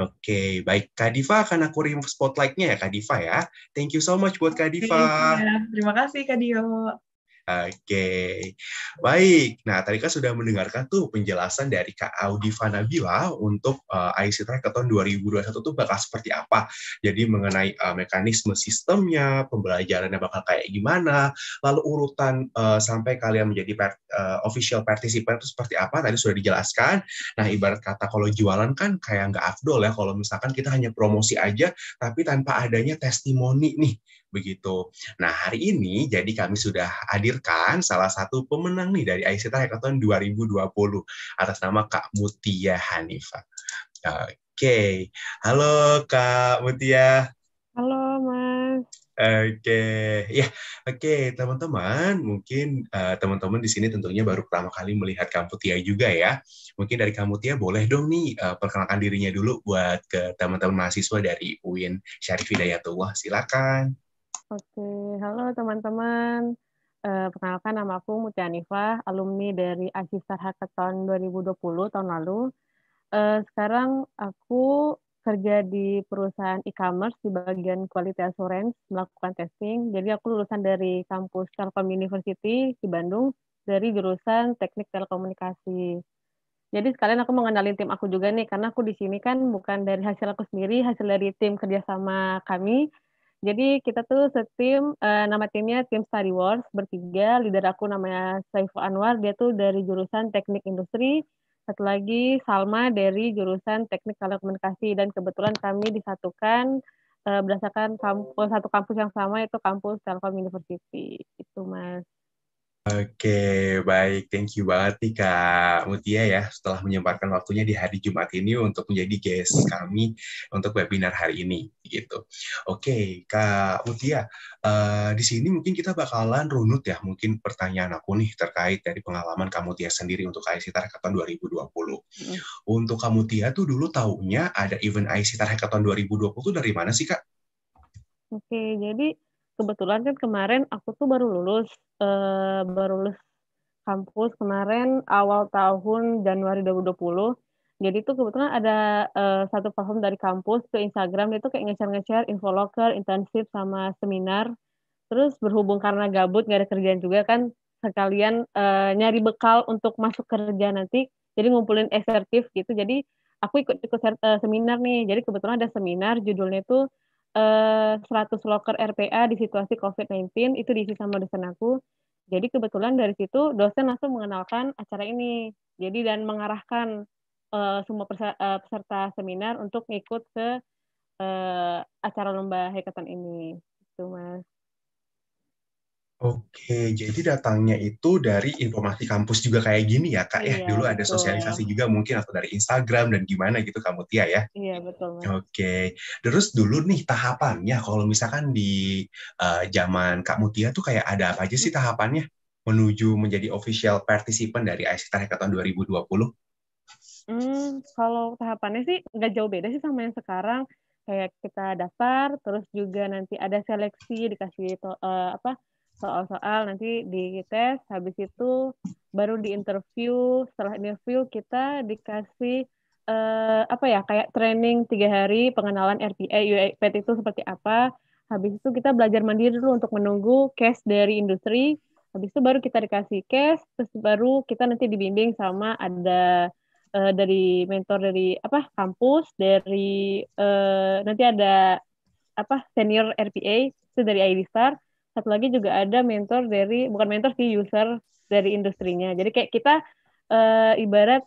Oke, okay. baik. Kak Diva akan aku remove spotlightnya ya, Kak Diva ya. Thank you so much buat Kak Diva. Terima kasih, Kak Dio. Oke, baik. Nah, tadi kan sudah mendengarkan tuh penjelasan dari Kak Audi Fanabila untuk uh, eh, IC tahun 2021 tuh bakal seperti apa. Jadi mengenai uh, mekanisme sistemnya, pembelajarannya bakal kayak gimana, lalu urutan uh, sampai kalian menjadi part, uh, official participant itu seperti apa, tadi sudah dijelaskan. Nah, ibarat kata kalau jualan kan kayak nggak afdol ya, kalau misalkan kita hanya promosi aja, tapi tanpa adanya testimoni nih begitu. Nah, hari ini jadi kami sudah hadirkan salah satu pemenang nih dari ICT Hackathon 2020 atas nama Kak Mutia Hanifa. Oke, okay. halo Kak Mutia. Halo Mas. Oke, okay. ya, yeah. oke okay. teman-teman, mungkin uh, teman-teman di sini tentunya baru pertama kali melihat Kamutia juga ya. Mungkin dari Kamutia boleh dong nih uh, perkenalkan dirinya dulu buat ke teman-teman mahasiswa dari UIN Syarif Hidayatullah, silakan. Oke, halo teman-teman. Uh, perkenalkan nama aku Mutia Nifah, alumni dari Asistar Hackathon 2020 tahun lalu. Uh, sekarang aku kerja di perusahaan e-commerce di bagian quality assurance melakukan testing. Jadi aku lulusan dari kampus Telkom University di Bandung dari jurusan Teknik Telekomunikasi. Jadi sekalian aku mengenalin tim aku juga nih karena aku di sini kan bukan dari hasil aku sendiri, hasil dari tim kerjasama kami jadi kita tuh setim, uh, nama timnya tim Study Wars bertiga. Leader aku namanya Saiful Anwar, dia tuh dari jurusan teknik industri. Satu lagi Salma dari jurusan teknik telekomunikasi. Dan kebetulan kami disatukan uh, berdasarkan kampus, satu kampus yang sama, yaitu kampus Telkom University. Itu mas. Oke, baik. Thank you banget nih Kak Mutia ya setelah menyempatkan waktunya di hari Jumat ini untuk menjadi guest kami untuk webinar hari ini gitu. Oke, Kak Mutia, uh, di sini mungkin kita bakalan runut ya mungkin pertanyaan aku nih terkait dari pengalaman Kak Mutia sendiri untuk IC Tarhekaton 2020. Untuk Kak Mutia tuh dulu taunya ada event IC Tarhekaton 2020 tuh dari mana sih Kak? Oke, jadi kebetulan kan kemarin aku tuh baru lulus uh, baru lulus kampus kemarin awal tahun Januari 2020 jadi itu kebetulan ada uh, satu platform dari kampus ke Instagram itu kayak nge share info loker, intensif sama seminar. Terus berhubung karena gabut nggak ada kerjaan juga kan sekalian uh, nyari bekal untuk masuk kerja nanti. Jadi ngumpulin eksertif gitu. Jadi aku ikut-ikut uh, seminar nih. Jadi kebetulan ada seminar judulnya itu 100 eh, loker RPA di situasi COVID-19 itu diisi sama dosen aku. Jadi kebetulan dari situ dosen langsung mengenalkan acara ini. Jadi dan mengarahkan uh, semua eh, peserta seminar untuk ikut ke uh, acara lomba hackathon ini. Itu Mas. Oke, jadi datangnya itu dari informasi kampus juga kayak gini ya, Kak ya. iya, ya. Dulu ada sosialisasi juga mungkin atau dari Instagram dan gimana gitu Kak Mutia ya. Iya, betul. Man. Oke. Terus dulu nih tahapannya kalau misalkan di uh, zaman Kak Mutia tuh kayak ada apa aja sih hmm. tahapannya menuju menjadi official participant dari ICT tahun 2020? Hmm, kalau tahapannya sih nggak jauh beda sih sama yang sekarang. Kayak kita daftar, terus juga nanti ada seleksi dikasih uh, apa soal-soal nanti di dites habis itu baru di interview setelah interview kita dikasih eh, apa ya kayak training tiga hari pengenalan RPA UAPET itu seperti apa habis itu kita belajar mandiri dulu untuk menunggu case dari industri habis itu baru kita dikasih case terus baru kita nanti dibimbing sama ada eh, dari mentor dari apa kampus dari eh, nanti ada apa senior RPA itu dari ID Star satu lagi juga ada mentor dari bukan mentor sih user dari industrinya jadi kayak kita uh, ibarat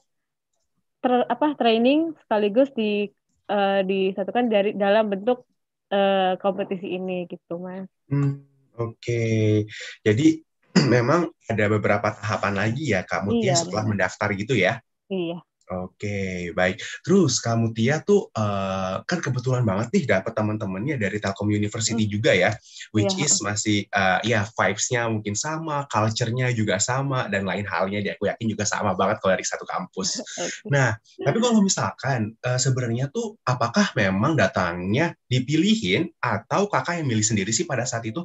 ter, apa training sekaligus di uh, disatukan dari dalam bentuk uh, kompetisi ini gitu mas hmm, oke okay. jadi *clears throat* memang ada beberapa tahapan lagi ya kamu iya, setelah benar. mendaftar gitu ya iya Oke, baik. Terus kamu Tia tuh uh, kan kebetulan banget nih dapat teman-temannya dari Telkom University hmm. juga ya, which yeah. is masih uh, ya vibes-nya mungkin sama, culture-nya juga sama dan lain halnya dia aku yakin juga sama banget kalau dari satu kampus. *laughs* nah, tapi kalau misalkan uh, sebenarnya tuh apakah memang datangnya dipilihin atau kakak yang milih sendiri sih pada saat itu?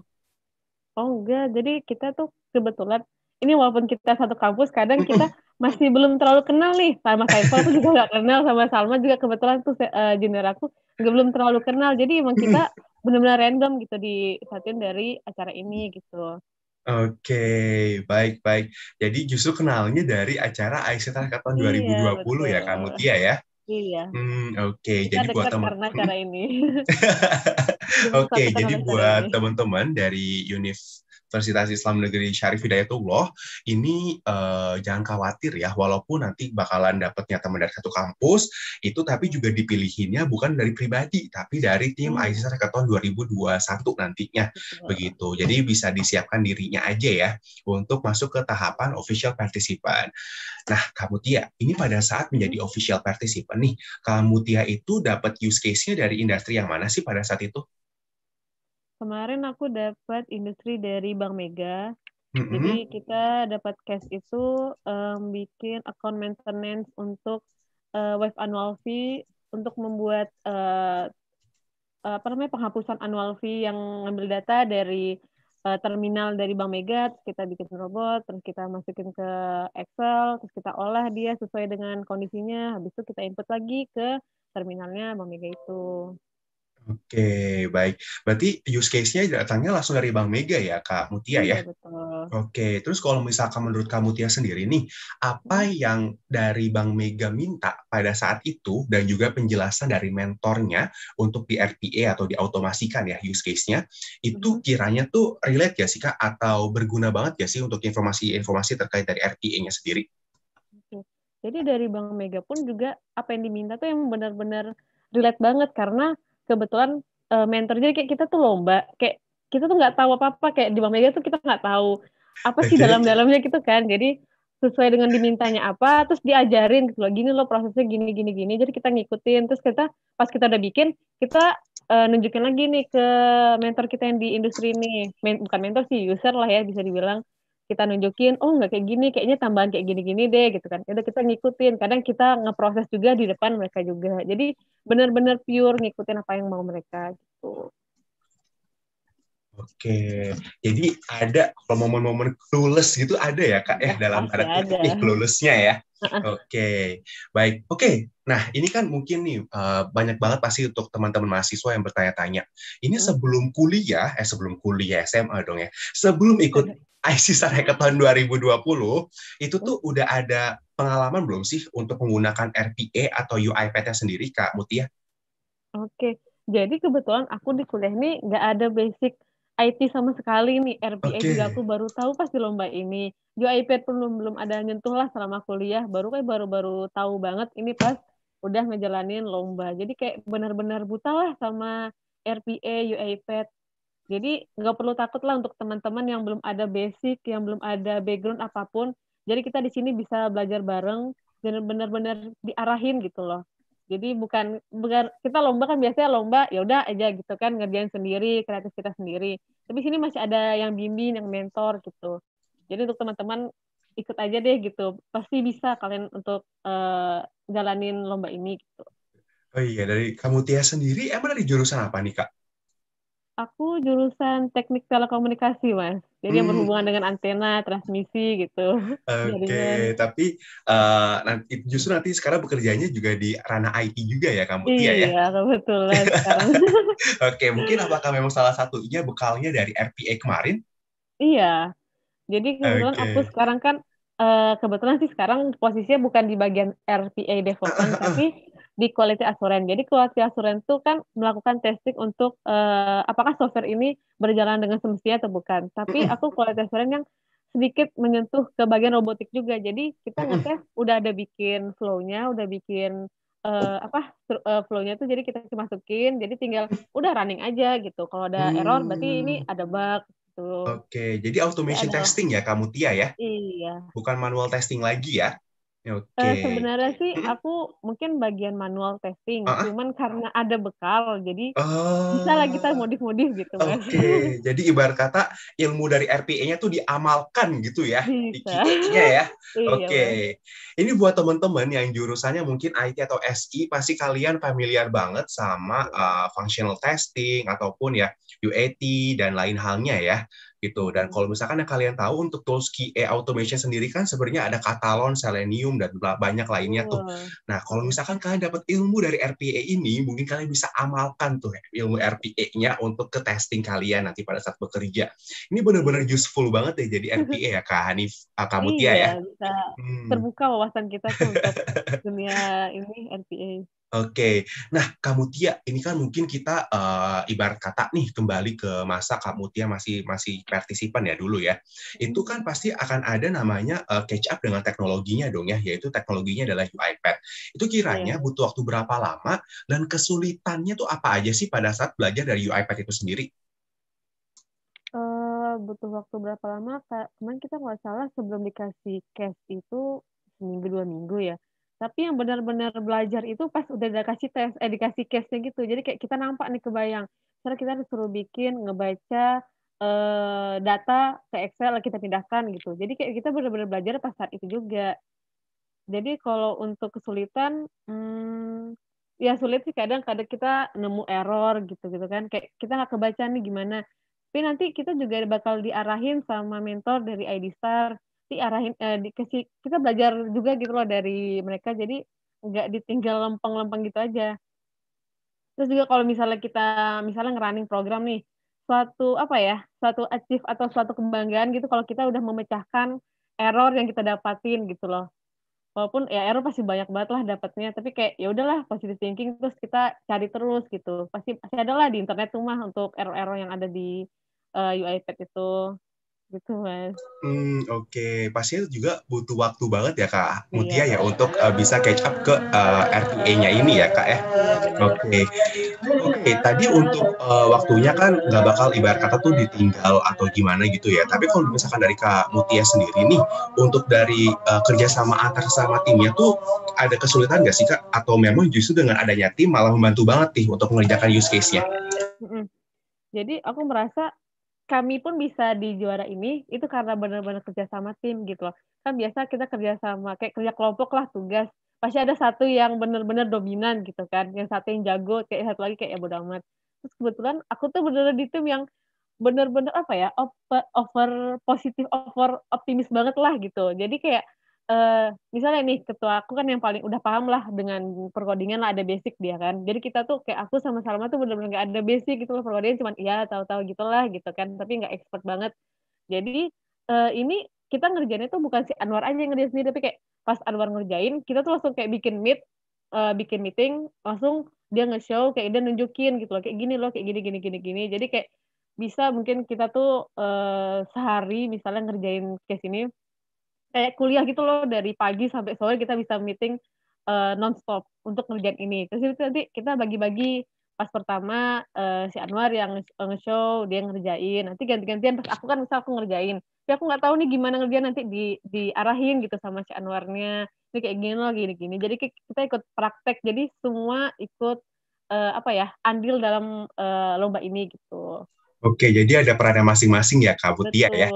Oh enggak, jadi kita tuh kebetulan ini walaupun kita satu kampus kadang kita masih belum terlalu kenal nih sama Saiful aku juga nggak kenal sama Salma juga kebetulan tuh uh, junior aku juga belum terlalu kenal jadi emang kita *laughs* benar-benar random gitu di satuin dari acara ini gitu Oke, okay, baik baik. Jadi justru kenalnya dari acara Aisyah Hackathon iya, 2020 ya, betul. ya kamu Tia ya. Iya. Hmm, Oke, okay. jadi buat teman karena acara hmm. ini. *laughs* Oke, okay, jadi buat teman-teman dari Unif Universitas Islam Negeri Syarif Hidayatullah ini uh, jangan khawatir ya walaupun nanti bakalan dapatnya teman dari satu kampus itu tapi juga dipilihinnya bukan dari pribadi tapi dari tim hmm. Aisyah Hackathon 2021 nantinya begitu jadi bisa disiapkan dirinya aja ya untuk masuk ke tahapan official participant nah kamu Tia ini pada saat hmm. menjadi official participant nih kamu Tia itu dapat use case-nya dari industri yang mana sih pada saat itu kemarin aku dapat industri dari Bank Mega. Mm -hmm. Jadi kita dapat cash itu um, bikin account maintenance untuk uh, eh, wave annual fee untuk membuat uh, apa namanya penghapusan annual fee yang ngambil data dari uh, terminal dari Bank Mega, terus kita bikin robot, terus kita masukin ke Excel, terus kita olah dia sesuai dengan kondisinya, habis itu kita input lagi ke terminalnya Bank Mega itu. Oke, baik. Berarti use case-nya datangnya langsung dari Bank Mega ya, Kak Mutia iya, ya? Iya, betul. Oke, terus kalau misalkan menurut Kak Mutia sendiri nih, apa hmm. yang dari Bank Mega minta pada saat itu dan juga penjelasan dari mentornya untuk di RPA atau diautomasikan ya use case-nya, itu hmm. kiranya tuh relate ya sih Kak atau berguna banget ya sih untuk informasi-informasi terkait dari RPA-nya sendiri? Jadi dari Bank Mega pun juga apa yang diminta tuh yang benar-benar relate banget karena kebetulan uh, mentor jadi kayak kita tuh lomba kayak kita tuh nggak tahu apa apa kayak di bank mega tuh kita nggak tahu apa sih dalam-dalamnya gitu kan jadi sesuai dengan dimintanya apa terus diajarin gitu loh gini loh prosesnya gini gini gini jadi kita ngikutin terus kita pas kita udah bikin kita uh, nunjukin lagi nih ke mentor kita yang di industri ini Men bukan mentor sih user lah ya bisa dibilang kita nunjukin oh nggak kayak gini kayaknya tambahan kayak gini-gini deh gitu kan ya udah kita ngikutin kadang kita ngeproses juga di depan mereka juga jadi benar-benar pure ngikutin apa yang mau mereka gitu Oke, jadi ada kalau momen-momen clueless gitu ada ya kak ya eh, dalam ada eh, cluelessnya ya. Oke, baik. Oke, nah ini kan mungkin nih uh, banyak banget pasti untuk teman-teman mahasiswa yang bertanya-tanya. Ini sebelum kuliah, eh sebelum kuliah SMA dong ya, sebelum ikut IC Star Hackathon 2020 itu tuh udah ada pengalaman belum sih untuk menggunakan RPA atau UiPath-nya sendiri Kak Mutia? Oke, jadi kebetulan aku di kuliah ini nggak ada basic IT sama sekali nih. RPA okay. juga aku baru tahu pas di lomba ini. UiPath pun belum, belum ada nyentuh lah selama kuliah. Baru kayak baru-baru tahu banget ini pas udah ngejalanin lomba. Jadi kayak benar-benar buta lah sama RPA, UiPath. Jadi nggak perlu takut lah untuk teman-teman yang belum ada basic, yang belum ada background apapun. Jadi kita di sini bisa belajar bareng dan benar-benar diarahin gitu loh. Jadi bukan, kita lomba kan biasanya lomba ya udah aja gitu kan ngerjain sendiri, kreatif kita sendiri. Tapi sini masih ada yang bimbing, yang mentor gitu. Jadi untuk teman-teman ikut aja deh gitu. Pasti bisa kalian untuk uh, jalanin lomba ini gitu. Oh iya, dari kamu Tia sendiri emang dari jurusan apa nih Kak? Aku jurusan teknik telekomunikasi, Mas. Jadi yang hmm. berhubungan dengan antena, transmisi gitu. *laughs* Oke, okay. tapi uh, nanti, justru nanti sekarang bekerjanya juga di ranah IT juga ya kamu Tia iya, ya? Iya, kebetulan. *laughs* Oke, okay, mungkin apakah memang salah satunya bekalnya dari RPA kemarin? Iya. Jadi kebetulan okay. aku sekarang kan uh, kebetulan sih sekarang posisinya bukan di bagian RPA development *laughs* tapi di quality assurance. Jadi quality assurance itu kan melakukan testing untuk uh, apakah software ini berjalan dengan semestinya atau bukan. Tapi aku quality assurance yang sedikit menyentuh ke bagian robotik juga. Jadi kita ngetes udah ada bikin flow-nya, udah bikin uh, apa uh, flow-nya itu jadi kita masukin, jadi tinggal udah running aja gitu. Kalau ada hmm. error berarti ini hmm. ada bug gitu. Oke, jadi automation ya, testing ya kamu Tia ya? Iya. Bukan manual testing lagi ya? Okay. Uh, eh, Sebenarnya sih aku mungkin bagian manual testing, uh -huh. cuman karena ada bekal, jadi oh. bisa lagi kita modif-modif gitu. Oke, okay. jadi ibarat kata ilmu dari RPA-nya tuh diamalkan gitu ya, bisa. ya. *laughs* Iya, Oke, okay. iya, ini buat teman-teman yang jurusannya mungkin IT atau SI, pasti kalian familiar banget sama uh, functional testing ataupun ya UAT dan lain halnya ya gitu. Dan kalau misalkan yang kalian tahu untuk tools QA eh, automation sendiri kan sebenarnya ada Catalon, Selenium dan banyak lainnya tuh. Nah, kalau misalkan kalian dapat ilmu dari RPA ini, mungkin kalian bisa amalkan tuh ilmu RPA-nya untuk ke testing kalian nanti pada saat bekerja. Ini benar-benar useful banget ya jadi *laughs* RPA ya Kak Hanif, Kak Mutia iya, ya. bisa hmm. terbuka wawasan kita tuh *laughs* dunia ini RPA. Oke, nah Kamu Tia, ini kan mungkin kita uh, ibarat kata nih kembali ke masa Kamu Tia masih masih partisipan ya dulu ya. Itu hmm. kan pasti akan ada namanya uh, catch up dengan teknologinya dong ya, yaitu teknologinya adalah UiPad. Itu kiranya yeah. butuh waktu berapa lama dan kesulitannya tuh apa aja sih pada saat belajar dari UiPad itu sendiri? Uh, butuh waktu berapa lama? Kemarin kita nggak salah sebelum dikasih case itu seminggu dua minggu ya tapi yang benar-benar belajar itu pas udah dikasih tes eh dikasih case-nya gitu jadi kayak kita nampak nih kebayang sekarang kita disuruh bikin ngebaca eh, data ke Excel kita pindahkan gitu jadi kayak kita benar-benar belajar pas saat itu juga jadi kalau untuk kesulitan hmm, ya sulit sih kadang kadang kita nemu error gitu gitu kan kayak kita nggak kebaca nih gimana tapi nanti kita juga bakal diarahin sama mentor dari ID Star diarahin eh, di, kita belajar juga gitu loh dari mereka jadi nggak ditinggal lempeng-lempeng gitu aja terus juga kalau misalnya kita misalnya ngerunning program nih suatu apa ya suatu achieve atau suatu kebanggaan gitu kalau kita udah memecahkan error yang kita dapatin gitu loh walaupun ya error pasti banyak banget lah dapatnya tapi kayak ya udahlah positive thinking terus kita cari terus gitu pasti pasti ada lah di internet tuh mah untuk error-error yang ada di uh, eh, UiPath itu gitu mas. Hmm oke okay. pasti juga butuh waktu banget ya kak Mutia iya. ya untuk uh, bisa catch up ke uh, eh, RTA-nya ini ya kak ya. Iya. Oke okay. oke okay. tadi untuk uh, waktunya kan nggak bakal ibarat kata tuh ditinggal atau gimana gitu ya. Tapi kalau misalkan dari kak Mutia sendiri nih untuk dari uh, kerjasama antar sama timnya tuh ada kesulitan nggak sih kak? Atau memang justru dengan adanya tim malah membantu banget nih untuk mengerjakan use case-nya? Jadi aku merasa kami pun bisa di juara ini itu karena benar-benar kerja sama tim gitu loh. Kan biasa kita kerja sama kayak kerja kelompok lah tugas. Pasti ada satu yang benar-benar dominan gitu kan, yang satu yang jago, kayak satu lagi kayak ya bodo amat. Terus kebetulan aku tuh benar-benar di tim yang benar-benar apa ya, over, over positif, over optimis banget lah gitu. Jadi kayak eh misalnya nih ketua aku kan yang paling udah paham lah dengan perkodingan lah ada basic dia kan jadi kita tuh kayak aku sama Salma tuh benar-benar nggak ada basic gitu loh perkodingan cuman iya tahu-tahu gitulah gitu kan tapi nggak expert banget jadi uh, ini kita ngerjainnya tuh bukan si Anwar aja yang ngerjain sendiri tapi kayak pas Anwar ngerjain kita tuh langsung kayak bikin meet uh, bikin meeting langsung dia nge-show kayak dia nunjukin gitu loh kayak gini loh kayak gini gini gini gini jadi kayak bisa mungkin kita tuh uh, sehari misalnya ngerjain case ini kayak kuliah gitu loh dari pagi sampai sore kita bisa meeting uh, nonstop untuk ngerjain ini. Terus itu nanti kita bagi-bagi pas pertama uh, si Anwar yang eh, nge-show dia ngerjain nanti ganti-gantian pas aku kan misal aku ngerjain tapi aku nggak tahu nih gimana ngerjain nanti di diarahin gitu sama si Anwarnya ini kayak gini loh gini-gini jadi kita ikut praktek jadi semua ikut uh, apa ya andil dalam uh, lomba ini gitu oke jadi ada perannya masing-masing ya Kak Butia ya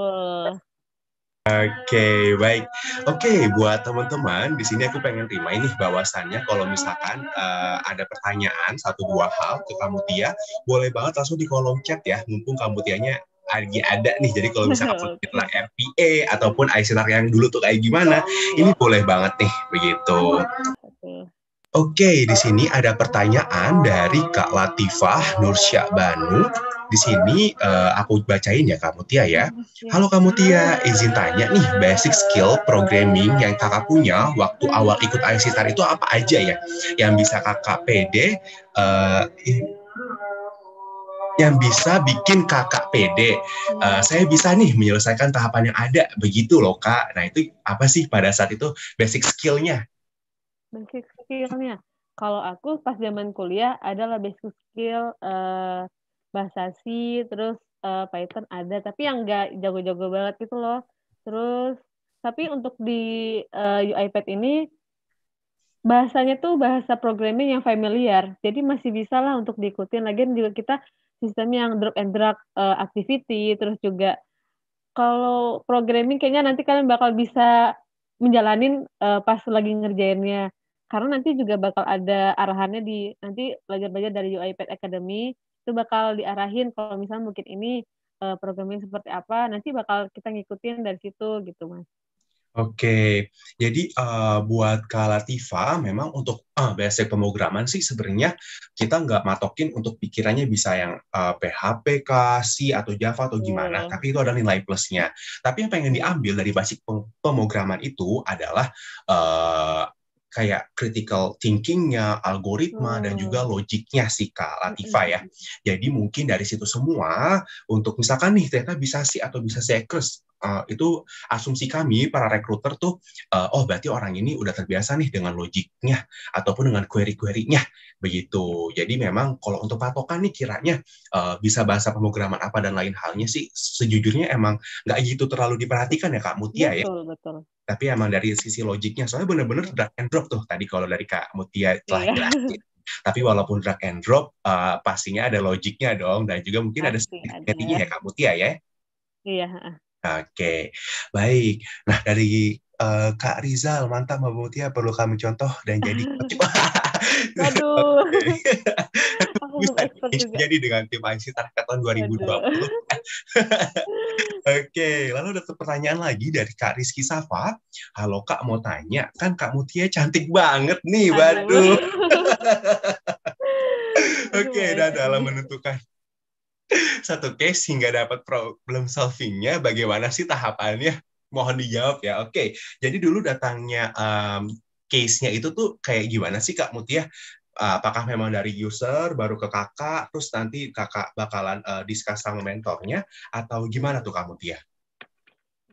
okay, baik. Oke, okay, buat teman-teman, di sini aku pengen terima ini bahwasannya kalau misalkan uh, ada pertanyaan satu dua hal ke kamu Tia, boleh banget langsung di kolom chat ya, mumpung kamu Tianya lagi ada nih. Jadi kalau misalkan tentang *laughs* RPA ataupun ICTR yang dulu tuh kayak gimana, ini boleh banget nih begitu. Oke. Oke, di sini ada pertanyaan dari Kak Latifah Nursya Banu. Di sini uh, aku bacain ya Kak Mutia ya. Halo Kak Mutia, izin tanya nih basic skill programming yang kakak punya waktu awal ikut ICTAR itu apa aja ya? Yang bisa kakak PD, uh, eh, yang bisa bikin kakak PD. Uh, eh, saya bisa nih menyelesaikan tahapan yang ada, begitu loh kak. Nah itu apa sih pada saat itu basic skillnya? Basic skillnya kalau aku pas zaman kuliah ada lah basic skill uh, bahasa si terus uh, Python ada tapi yang enggak jago-jago banget gitu loh terus tapi untuk di uh, eh, UiPad ini bahasanya tuh bahasa programming yang familiar jadi masih bisa lah untuk diikutin lagian juga kita sistem yang drop and drag uh, activity terus juga kalau programming kayaknya nanti kalian bakal bisa menjalanin uh, pas lagi ngerjainnya karena nanti juga bakal ada arahannya di nanti belajar-belajar dari UiPath Academy itu bakal diarahin kalau misalnya mungkin ini uh, programnya seperti apa nanti bakal kita ngikutin dari situ gitu mas. Oke, jadi uh, buat Latifa, memang untuk uh, basic pemrograman sih sebenarnya kita nggak matokin untuk pikirannya bisa yang uh, PHP, K, C atau Java atau gimana, yeah. tapi itu ada nilai plusnya. Tapi yang pengen diambil dari basic pemrograman itu adalah uh, kayak critical thinkingnya, algoritma, hmm. dan juga logiknya si Kak Latifa hmm. ya. Jadi mungkin dari situ semua, untuk misalkan nih ternyata bisa si atau bisa saya Eh, itu asumsi kami para rekruter tuh uh, oh berarti orang ini udah terbiasa nih dengan logiknya ataupun dengan query-querynya begitu. Jadi memang kalau untuk patokan nih kiranya uh, bisa bahasa pemrograman apa dan lain halnya sih sejujurnya emang nggak gitu terlalu diperhatikan ya Kak Mutia ya. betul, ya. Betul Tapi emang dari sisi logiknya soalnya bener-bener drag and drop tuh tadi kalau dari Kak Mutia telah yeah. Iya. Tapi walaupun drag and drop, uh, pastinya ada logiknya dong, dan juga mungkin Pasti, ada strateginya ya Kak Mutia ya. Iya. Oke, baik. Nah dari uh, Kak Rizal, mantap Mbak Mutia, perlu kami contoh dan jadi *laughs* *laughs* Aduh. *laughs* jadi dengan tim IC Tarkat tahun 2020. Oke, lalu ada pertanyaan lagi dari Kak Rizky Safa. Halo Kak, mau tanya, kan Kak Mutia cantik banget nih, waduh. Oke, okay, dan dalam menentukan satu case hingga dapat problem solvingnya bagaimana sih tahapannya mohon dijawab ya oke okay. jadi dulu datangnya um, case-nya itu tuh kayak gimana sih kak Mutia ah, apakah memang dari user baru ke kakak terus nanti kakak bakalan uh, eh, diskus sama mentornya atau gimana tuh kak Mutia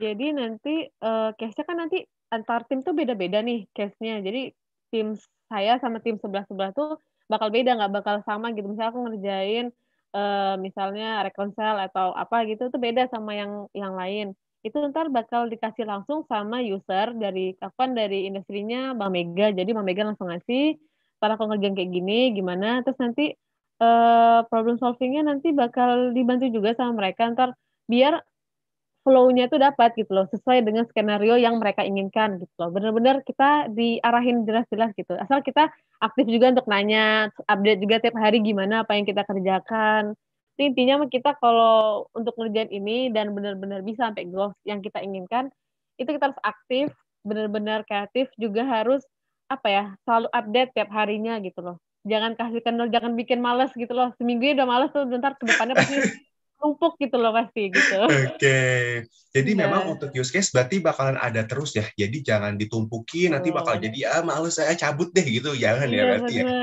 Jadi nanti uh, case-nya kan nanti antar tim tuh beda-beda nih case-nya. Jadi tim saya sama tim sebelah-sebelah tuh bakal beda nggak bakal sama gitu. Misalnya aku ngerjain uh, misalnya rekonsel atau apa gitu itu beda sama yang yang lain itu ntar bakal dikasih langsung sama user dari kapan dari industrinya Bang Mega jadi Bang Mega langsung ngasih para pengerjaan kayak gini gimana terus nanti uh, problem solvingnya nanti bakal dibantu juga sama mereka ntar biar flow-nya itu dapat gitu loh, sesuai dengan skenario yang mereka inginkan gitu loh. Benar-benar kita diarahin jelas-jelas gitu. Asal kita aktif juga untuk nanya, update juga tiap hari gimana apa yang kita kerjakan. Jadi intinya kita kalau untuk ngerjain ini dan benar-benar bisa sampai goals yang kita inginkan, itu kita harus aktif, benar-benar kreatif juga harus apa ya, selalu update tiap harinya gitu loh. Jangan kasih kendor, jangan bikin males gitu loh. Seminggu udah males tuh, bentar ke depannya pasti *laughs* tumpuk gitu loh pasti gitu. Oke. Okay. Jadi yeah. memang untuk use case berarti bakalan ada terus ya. Jadi jangan ditumpuki oh. nanti bakal jadi ah males saya cabut deh gitu. Jangan yeah, ya iya, berarti ya. *laughs*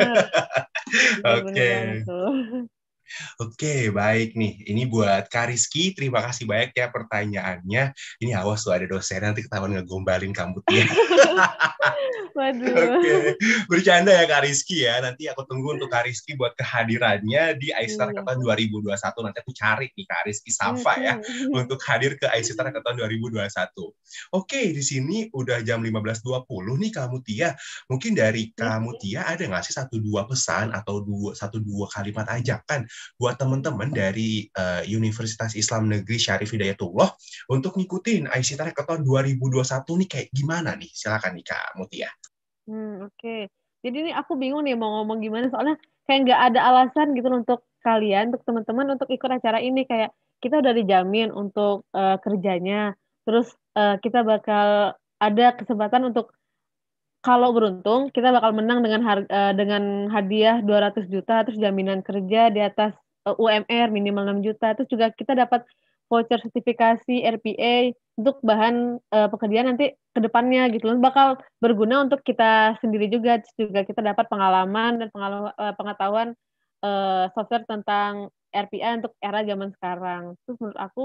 Oke. okay. Oke, baik nih. Ini buat Kak Rizky, terima kasih banyak ya pertanyaannya. Ini awas tuh ada dosen nanti ketahuan ngegombalin kambutnya. *laughs* Waduh. Oke, bercanda ya Kak Rizky ya. Nanti aku tunggu untuk Kak Rizky buat kehadirannya di Aisyah Keton 2021. Nanti aku cari nih Kak Rizky Safa ya untuk hadir ke Aisyah Keton 2021. Oke, di sini udah jam 15.20 nih kamu Tia. Mungkin dari kamu Tia ada nggak sih satu dua pesan atau dua satu dua kalimat ajakan buat teman-teman dari uh, Universitas Islam Negeri Syarif Hidayatullah untuk ngikutin IC Hackathon 2021 nih kayak gimana nih? Silakan nih Kak Mutia. Hmm, oke. Okay. Jadi ini aku bingung nih mau ngomong gimana soalnya kayak nggak ada alasan gitu untuk kalian, untuk teman-teman untuk ikut acara ini kayak kita udah dijamin untuk uh, kerjanya, terus uh, kita bakal ada kesempatan untuk kalau beruntung kita bakal menang dengan harga, eh, dengan hadiah 200 juta terus jaminan kerja di atas eh, UMR minimal 6 juta terus juga kita dapat voucher sertifikasi RPA untuk bahan uh, pekerjaan nanti ke depannya gitu loh bakal berguna untuk kita sendiri juga terus juga kita dapat pengalaman dan pengalaman, pengetahuan uh, software tentang RPA untuk era zaman sekarang terus menurut aku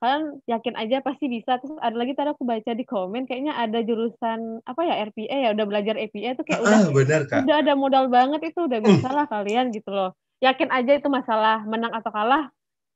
kalian yakin aja pasti bisa terus ada lagi tadi aku baca di komen kayaknya ada jurusan apa ya RPA ya udah belajar RPA itu kayak udah ah, bener, Kak. udah ada modal banget itu udah bisa hmm. lah kalian gitu loh yakin aja itu masalah menang atau kalah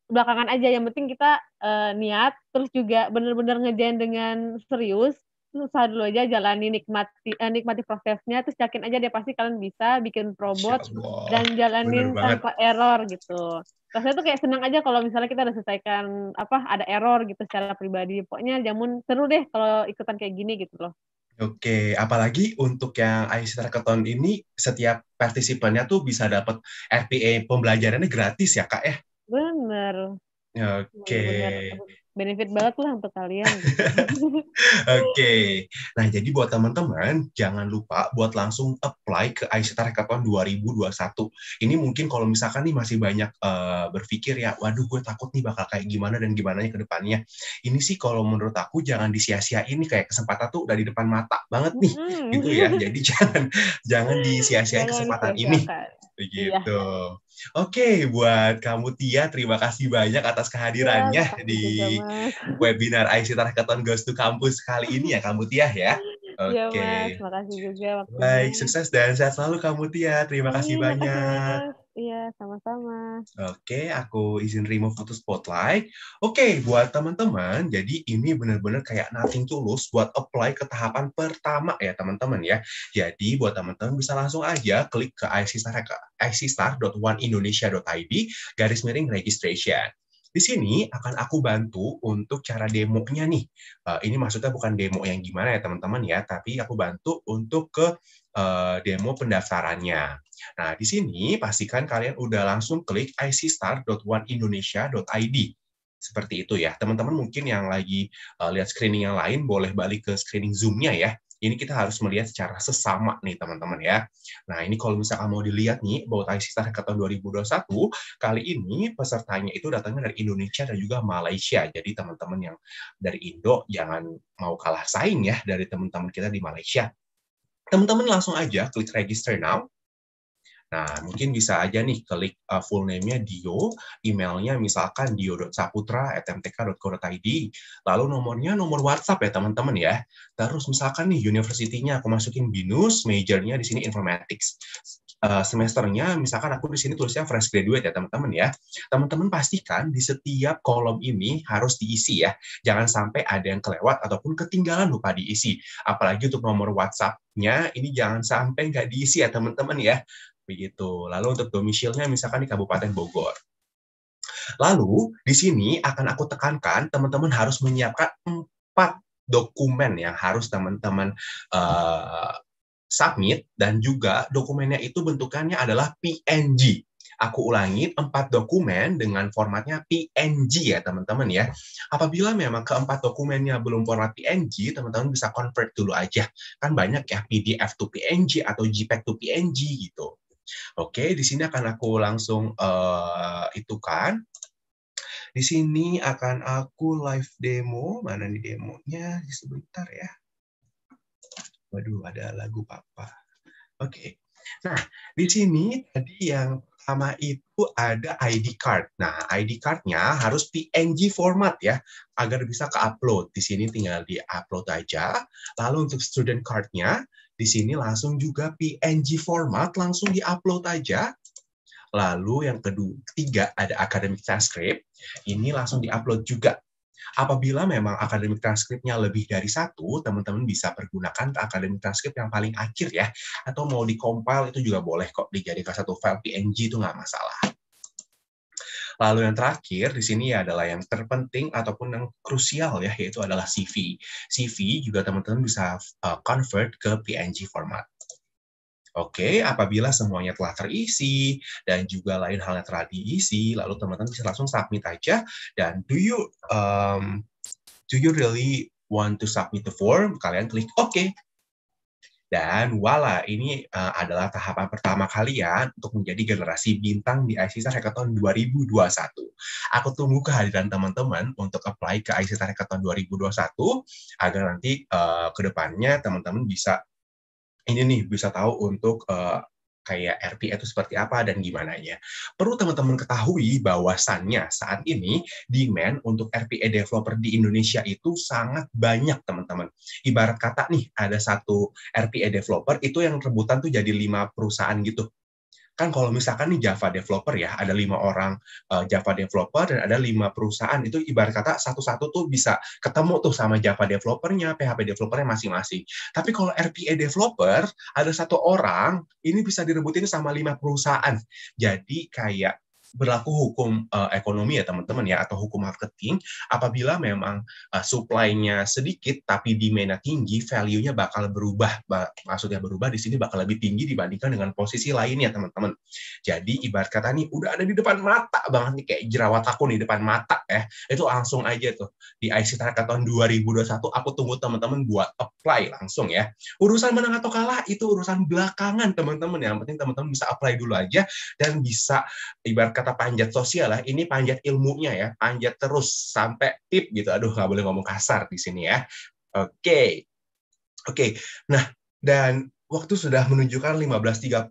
belakangan aja yang penting kita uh, niat terus juga bener-bener ngejain dengan serius usaha dulu aja jalani nikmati eh, nikmati prosesnya terus yakin aja dia pasti kalian bisa bikin robot dan jalanin tanpa error gitu rasanya tuh kayak senang aja kalau misalnya kita udah selesaikan apa ada error gitu secara pribadi pokoknya jamun seru deh kalau ikutan kayak gini gitu loh Oke, apalagi untuk yang Aisyah Keton ini setiap partisipannya tuh bisa dapat RPA pembelajarannya gratis ya kak ya? Benar. Oke. Bener benefit banget lah untuk kalian. Gitu. *laughs* Oke, okay. nah jadi buat teman-teman jangan lupa buat langsung apply ke ICT Hackathon 2021. Ini mungkin kalau misalkan nih masih banyak uh, berpikir ya, waduh gue takut nih bakal kayak gimana dan gimana ya ke depannya. Ini sih kalau menurut aku jangan disia-siain nih kayak kesempatan tuh udah di depan mata banget nih, mm -hmm. gitu ya. Jadi *laughs* jangan jangan disia-siain kesempatan ini, begitu. Iya. Oke, buat kamu Tia, terima kasih banyak atas ya, kehadirannya ya, di sama. webinar IC Tarkatan Goes to Campus kali ini ya, kamu Tia ya. Iya, Oke. Okay. Ya, juga waktunya. Baik, sukses dan sehat selalu kamu Tia. Terima kasih ya, banyak. Iya, sama-sama. Oke, aku izin remove foto spotlight. Oke, buat teman-teman, jadi ini benar-benar kayak nothing to lose buat apply ke tahapan pertama ya, teman-teman ya. Jadi, buat teman-teman bisa langsung aja klik ke icstar.oneindonesia.id garis miring registration. Di sini akan aku bantu untuk cara demonya nih. Eh, ini maksudnya bukan demo yang gimana ya teman-teman ya, tapi aku bantu untuk ke eh, demo pendaftarannya. Nah, di sini pastikan kalian udah langsung klik icstar.oneindonesia.id seperti itu ya. Teman-teman mungkin yang lagi eh, lihat screening yang lain boleh balik ke screening Zoom-nya ya ini kita harus melihat secara sesama nih teman-teman ya. Nah ini kalau misalkan mau dilihat nih, bahwa IC Star tahun 2021, kali ini pesertanya itu datangnya dari Indonesia dan juga Malaysia. Jadi teman-teman yang dari Indo jangan mau kalah saing ya dari teman-teman kita di Malaysia. Teman-teman langsung aja klik register now Nah, mungkin bisa aja nih klik uh, full name-nya Dio, emailnya misalkan dio.saputra@mtk.co.id, lalu nomornya nomor WhatsApp ya teman-teman ya. Terus misalkan nih university-nya aku masukin BINUS, majornya di sini informatics. Uh, semesternya misalkan aku di sini tulisnya fresh graduate ya teman-teman ya. Teman-teman pastikan di setiap kolom ini harus diisi ya. Jangan sampai ada yang kelewat ataupun ketinggalan lupa diisi. Apalagi untuk nomor WhatsApp-nya ini jangan sampai nggak diisi ya teman-teman ya begitu. Lalu untuk domisilnya misalkan di Kabupaten Bogor. Lalu di sini akan aku tekankan teman-teman harus menyiapkan empat dokumen yang harus teman-teman uh, submit dan juga dokumennya itu bentukannya adalah PNG. Aku ulangi empat dokumen dengan formatnya PNG ya teman-teman ya. Apabila memang keempat dokumennya belum format PNG, teman-teman bisa convert dulu aja. Kan banyak ya PDF to PNG atau JPEG e to PNG gitu. Oke, di sini akan aku langsung uh, itukan. Di sini akan aku live demo. Mana nih demonya? Sebentar ya. Waduh, ada lagu papa. Oke. Nah, di sini tadi yang pertama itu ada ID card. Nah, ID card-nya harus PNG format ya, agar bisa ke-upload. Di sini tinggal di-upload aja. Lalu untuk student card-nya, di sini langsung juga PNG format langsung diupload aja. Lalu yang kedua, ketiga ada academic transcript. Ini langsung diupload juga. Apabila memang akademik transkripnya lebih dari satu, teman-teman bisa pergunakan akademik transkrip yang paling akhir ya. Atau mau di itu juga boleh kok dijadikan satu file PNG itu nggak masalah. Lalu yang terakhir di sini adalah yang terpenting ataupun yang krusial ya yaitu adalah CV. CV juga teman-teman bisa uh, convert ke PNG format. Oke, okay, apabila semuanya telah terisi dan juga lain halnya telah diisi, lalu teman-teman bisa langsung submit aja. Dan do you um, do you really want to submit the form? Kalian klik OK. Dan wala ini uh, adalah tahapan pertama kalian untuk menjadi generasi bintang di ICSA Hackathon 2021. Aku tunggu kehadiran teman-teman untuk apply ke ICSA Hackathon 2021 agar nanti uh, eh, kedepannya teman-teman bisa ini nih bisa tahu untuk uh, kayak RPA itu seperti apa dan gimana ya. Perlu teman-teman ketahui bahwasannya saat ini demand untuk RPA developer di Indonesia itu sangat banyak teman-teman. Ibarat kata nih ada satu RPA developer itu yang rebutan tuh jadi lima perusahaan gitu kan kalau misalkan nih Java developer ya ada lima orang uh, Java developer dan ada lima perusahaan itu ibarat kata satu-satu tuh bisa ketemu tuh sama Java developernya PHP developernya masing-masing tapi kalau RPA developer ada satu orang ini bisa direbutin sama lima perusahaan jadi kayak berlaku hukum uh, ekonomi ya teman-teman ya atau hukum marketing apabila memang uh, supply-nya sedikit tapi demand-nya tinggi value-nya bakal berubah maksudnya berubah di sini bakal lebih tinggi dibandingkan dengan posisi lainnya teman-teman jadi ibarat kata nih udah ada di depan mata banget nih kayak jerawat aku nih depan mata ya itu langsung aja tuh di IC Tarka tahun 2021 aku tunggu teman-teman buat apply langsung ya urusan menang atau kalah itu urusan belakangan teman-teman ya yang penting teman-teman bisa apply dulu aja dan bisa ibarat kata panjat sosial lah, ini panjat ilmunya ya, panjat terus sampai tip gitu. Aduh, nggak boleh ngomong kasar di sini ya. Oke. Okay. Oke. Okay. Nah, dan waktu sudah menunjukkan 15.30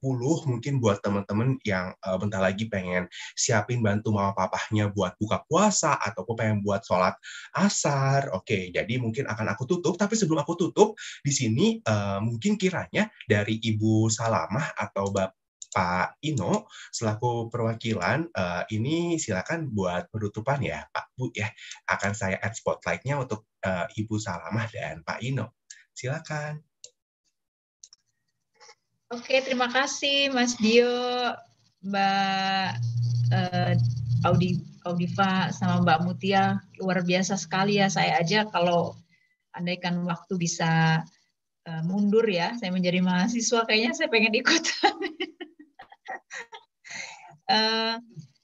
mungkin buat teman-teman yang uh, bentar lagi pengen siapin bantu mama papahnya buat buka puasa ataupun pengen buat sholat asar. Oke, jadi mungkin akan aku tutup. Tapi sebelum aku tutup, di sini uh, mungkin kiranya dari Ibu Salamah atau Bapak Pak Ino selaku perwakilan uh, ini silakan buat penutupan ya Pak Bu ya akan saya add spotlightnya untuk uh, Ibu Salamah dan Pak Ino silakan. Oke terima kasih Mas Dio Mbak uh, Audi Audiva sama Mbak Mutia luar biasa sekali ya saya aja kalau andaikan waktu bisa mundur ya saya menjadi mahasiswa kayaknya saya pengen ikut *laughs* Eh,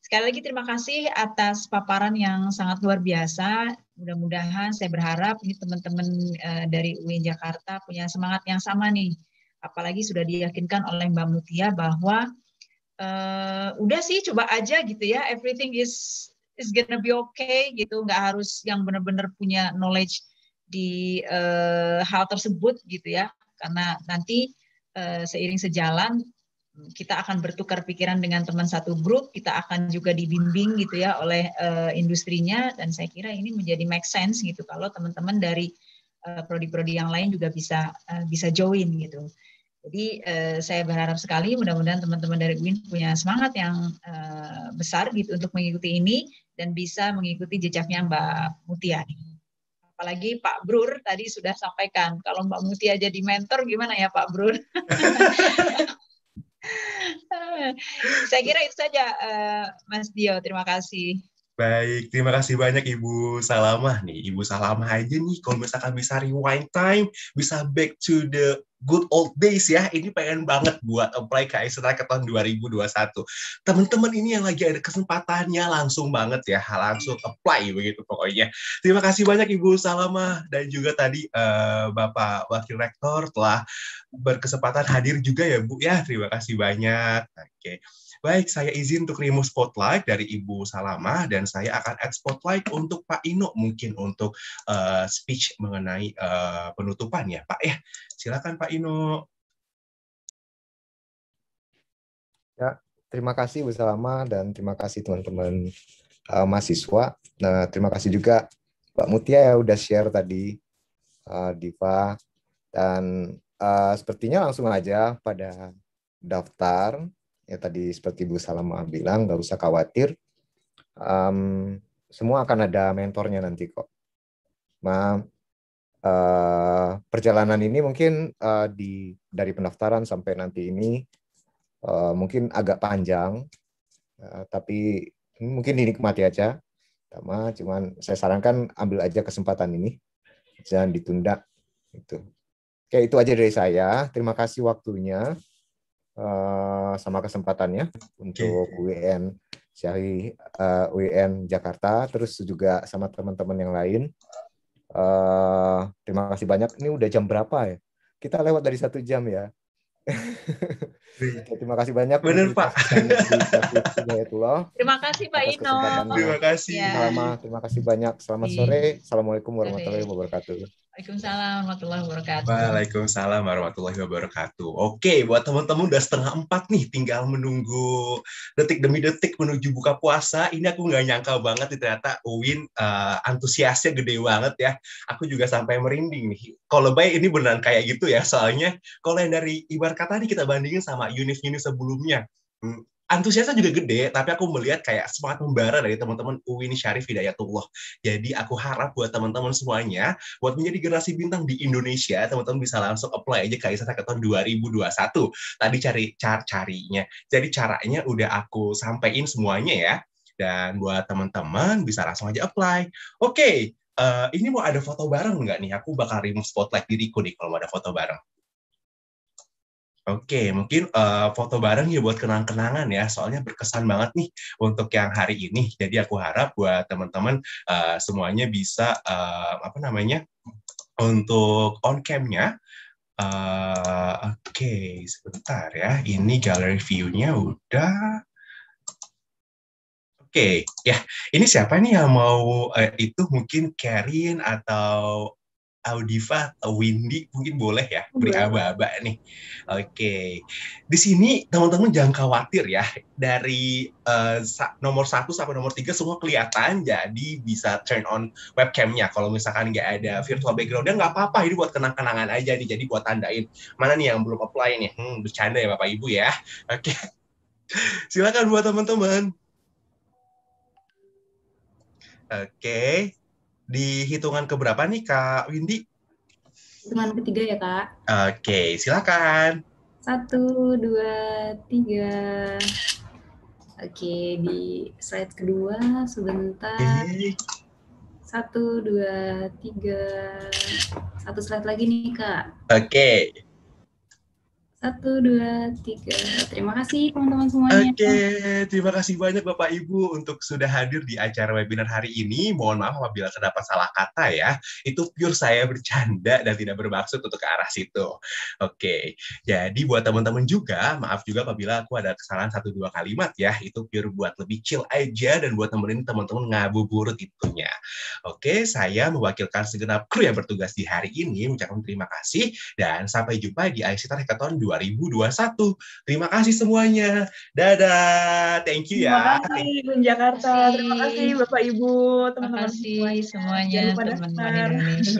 sekali lagi terima kasih atas paparan yang sangat luar biasa. Mudah-mudahan saya berharap ini teman-teman eh, dari UIN Jakarta punya semangat yang sama nih. Apalagi sudah diyakinkan oleh Mbak Mutia bahwa uh, udah sih coba aja gitu ya, everything is is gonna be okay gitu, nggak harus yang benar-benar punya knowledge di uh, hal tersebut gitu ya, karena nanti uh, seiring sejalan kita akan bertukar pikiran dengan teman satu grup, kita akan juga dibimbing gitu ya oleh uh, industrinya dan saya kira ini menjadi make sense gitu kalau teman-teman dari prodi eh, prodi-prodi yang lain juga bisa uh, bisa join gitu. Jadi uh, saya berharap sekali mudah-mudahan teman-teman dari UIN punya semangat yang uh, besar gitu untuk mengikuti ini dan bisa mengikuti jejaknya Mbak Mutia. Apalagi Pak Brur tadi sudah sampaikan kalau Mbak Mutia jadi mentor gimana ya Pak Brur? *laughs* Saya kira itu saja, uh, Mas Dio. Terima kasih. Baik, terima kasih banyak Ibu Salamah nih. Ibu Salamah aja nih, kalau misalkan bisa rewind time, bisa back to the good old days ya. Ini pengen banget buat apply ke Aisetrack tahun 2021. Teman-teman ini yang lagi ada kesempatannya langsung banget ya, langsung apply begitu pokoknya. Terima kasih banyak Ibu Salama dan juga tadi uh, Bapak Wakil Rektor telah berkesempatan hadir juga ya Bu ya. Terima kasih banyak. Oke. Okay. Baik, saya izin untuk remove spotlight dari Ibu Salama dan saya akan add spotlight untuk Pak Ino mungkin untuk uh, speech mengenai uh, eh, penutupan ya, Pak ya. Silakan Pak Ino. Ya, terima kasih Bu Salama dan terima kasih teman-teman uh, mahasiswa. Nah, terima kasih juga Pak Mutia ya udah share tadi uh, Diva dan uh, sepertinya langsung aja pada daftar ya tadi seperti Bu Salama bilang nggak usah khawatir um, semua akan ada mentornya nanti kok. Ma, uh, perjalanan ini mungkin uh, di dari pendaftaran sampai nanti ini uh, mungkin agak panjang, uh, tapi mungkin dinikmati aja. Tama, cuman saya sarankan ambil aja kesempatan ini, jangan ditunda. Itu. Oke, itu aja dari saya. Terima kasih waktunya. Eh, sama kesempatannya untuk UIN Syahri uh, eh, UIN Jakarta terus juga sama teman-teman yang lain. Uh, terima kasih banyak. Ini udah jam berapa ya? Kita lewat dari satu jam ya. *laughs* Oke, terima kasih banyak. Benar Pak. terima kasih Pak Ino. Terima kasih. Ya. Selama, terima kasih banyak. Selamat iya. sore. Assalamualaikum warahmatullahi wabarakatuh. Waalaikumsalam warahmatullahi wabarakatuh. Waalaikumsalam warahmatullahi wabarakatuh. Oke, buat teman-teman udah setengah empat nih, tinggal menunggu detik demi detik menuju buka puasa. Ini aku nggak nyangka banget ternyata Uwin uh, antusiasnya gede banget ya. Aku juga sampai merinding nih. Kalau baik ini beneran kayak gitu ya, soalnya kalau yang dari ibarat kata nih kita bandingin sama sama univ-univ sebelumnya. Hmm. Antusiasnya juga gede, tapi aku melihat kayak semangat membara dari teman-teman Uwin Syarif Hidayatullah. Jadi aku harap buat teman-teman semuanya, buat menjadi generasi bintang di Indonesia, teman-teman bisa langsung apply aja ke ISA Hackathon 2021. Tadi cari car carinya. Jadi caranya udah aku sampaikan semuanya ya. Dan buat teman-teman bisa langsung aja apply. Oke, okay, uh, eh, ini mau ada foto bareng nggak nih? Aku bakal remove spotlight diriku nih kalau mau ada foto bareng. Oke, mungkin uh, foto bareng ya buat kenang-kenangan ya, soalnya berkesan banget nih untuk yang hari ini. Jadi aku harap buat teman-teman uh, semuanya bisa uh, apa namanya untuk on cam-nya. Uh, Oke, okay, sebentar ya. Ini gallery view-nya udah Oke, okay. ya. Ini siapa nih yang mau uh, itu mungkin Karin atau Audiva Windy mungkin boleh ya beri aba-aba nih. Oke, okay. di sini teman-teman jangan khawatir ya dari uh, nomor satu sampai nomor tiga semua kelihatan jadi bisa turn on webcamnya. Kalau misalkan nggak ada hmm. virtual backgroundnya nggak apa-apa ini buat kenang-kenangan aja nih. Jadi buat tandain mana nih yang belum apply nih. Hmm, bercanda ya bapak ibu ya. Oke, okay. silakan buat teman-teman. Oke. Okay di hitungan keberapa nih Kak Windy? Hitungan ketiga ya Kak. Oke, okay, silakan. Satu, dua, tiga. Oke, okay, di slide kedua sebentar. Okay. Satu, dua, tiga. Satu slide lagi nih Kak. Oke. Okay. Satu, dua, tiga. Terima kasih teman-teman semuanya. Oke, okay. terima kasih banyak Bapak Ibu untuk sudah hadir di acara webinar hari ini. Mohon maaf apabila terdapat salah kata ya. Itu pure saya bercanda dan tidak bermaksud untuk ke arah situ. Oke, okay. jadi buat teman-teman juga, maaf juga apabila aku ada kesalahan satu dua kalimat ya. Itu pure buat lebih chill aja dan buat temenin teman-teman ngabuburit itunya. Oke, okay. saya mewakilkan segenap kru yang bertugas di hari ini. Mengucapkan terima kasih dan sampai jumpa di IC Hackathon 2021. Terima kasih semuanya. Dadah. Thank you ya. Terima kasih Bung Jakarta. Terima kasih Bapak Ibu, teman-teman semuanya. semuanya Jangan lupa teman-teman Indonesia.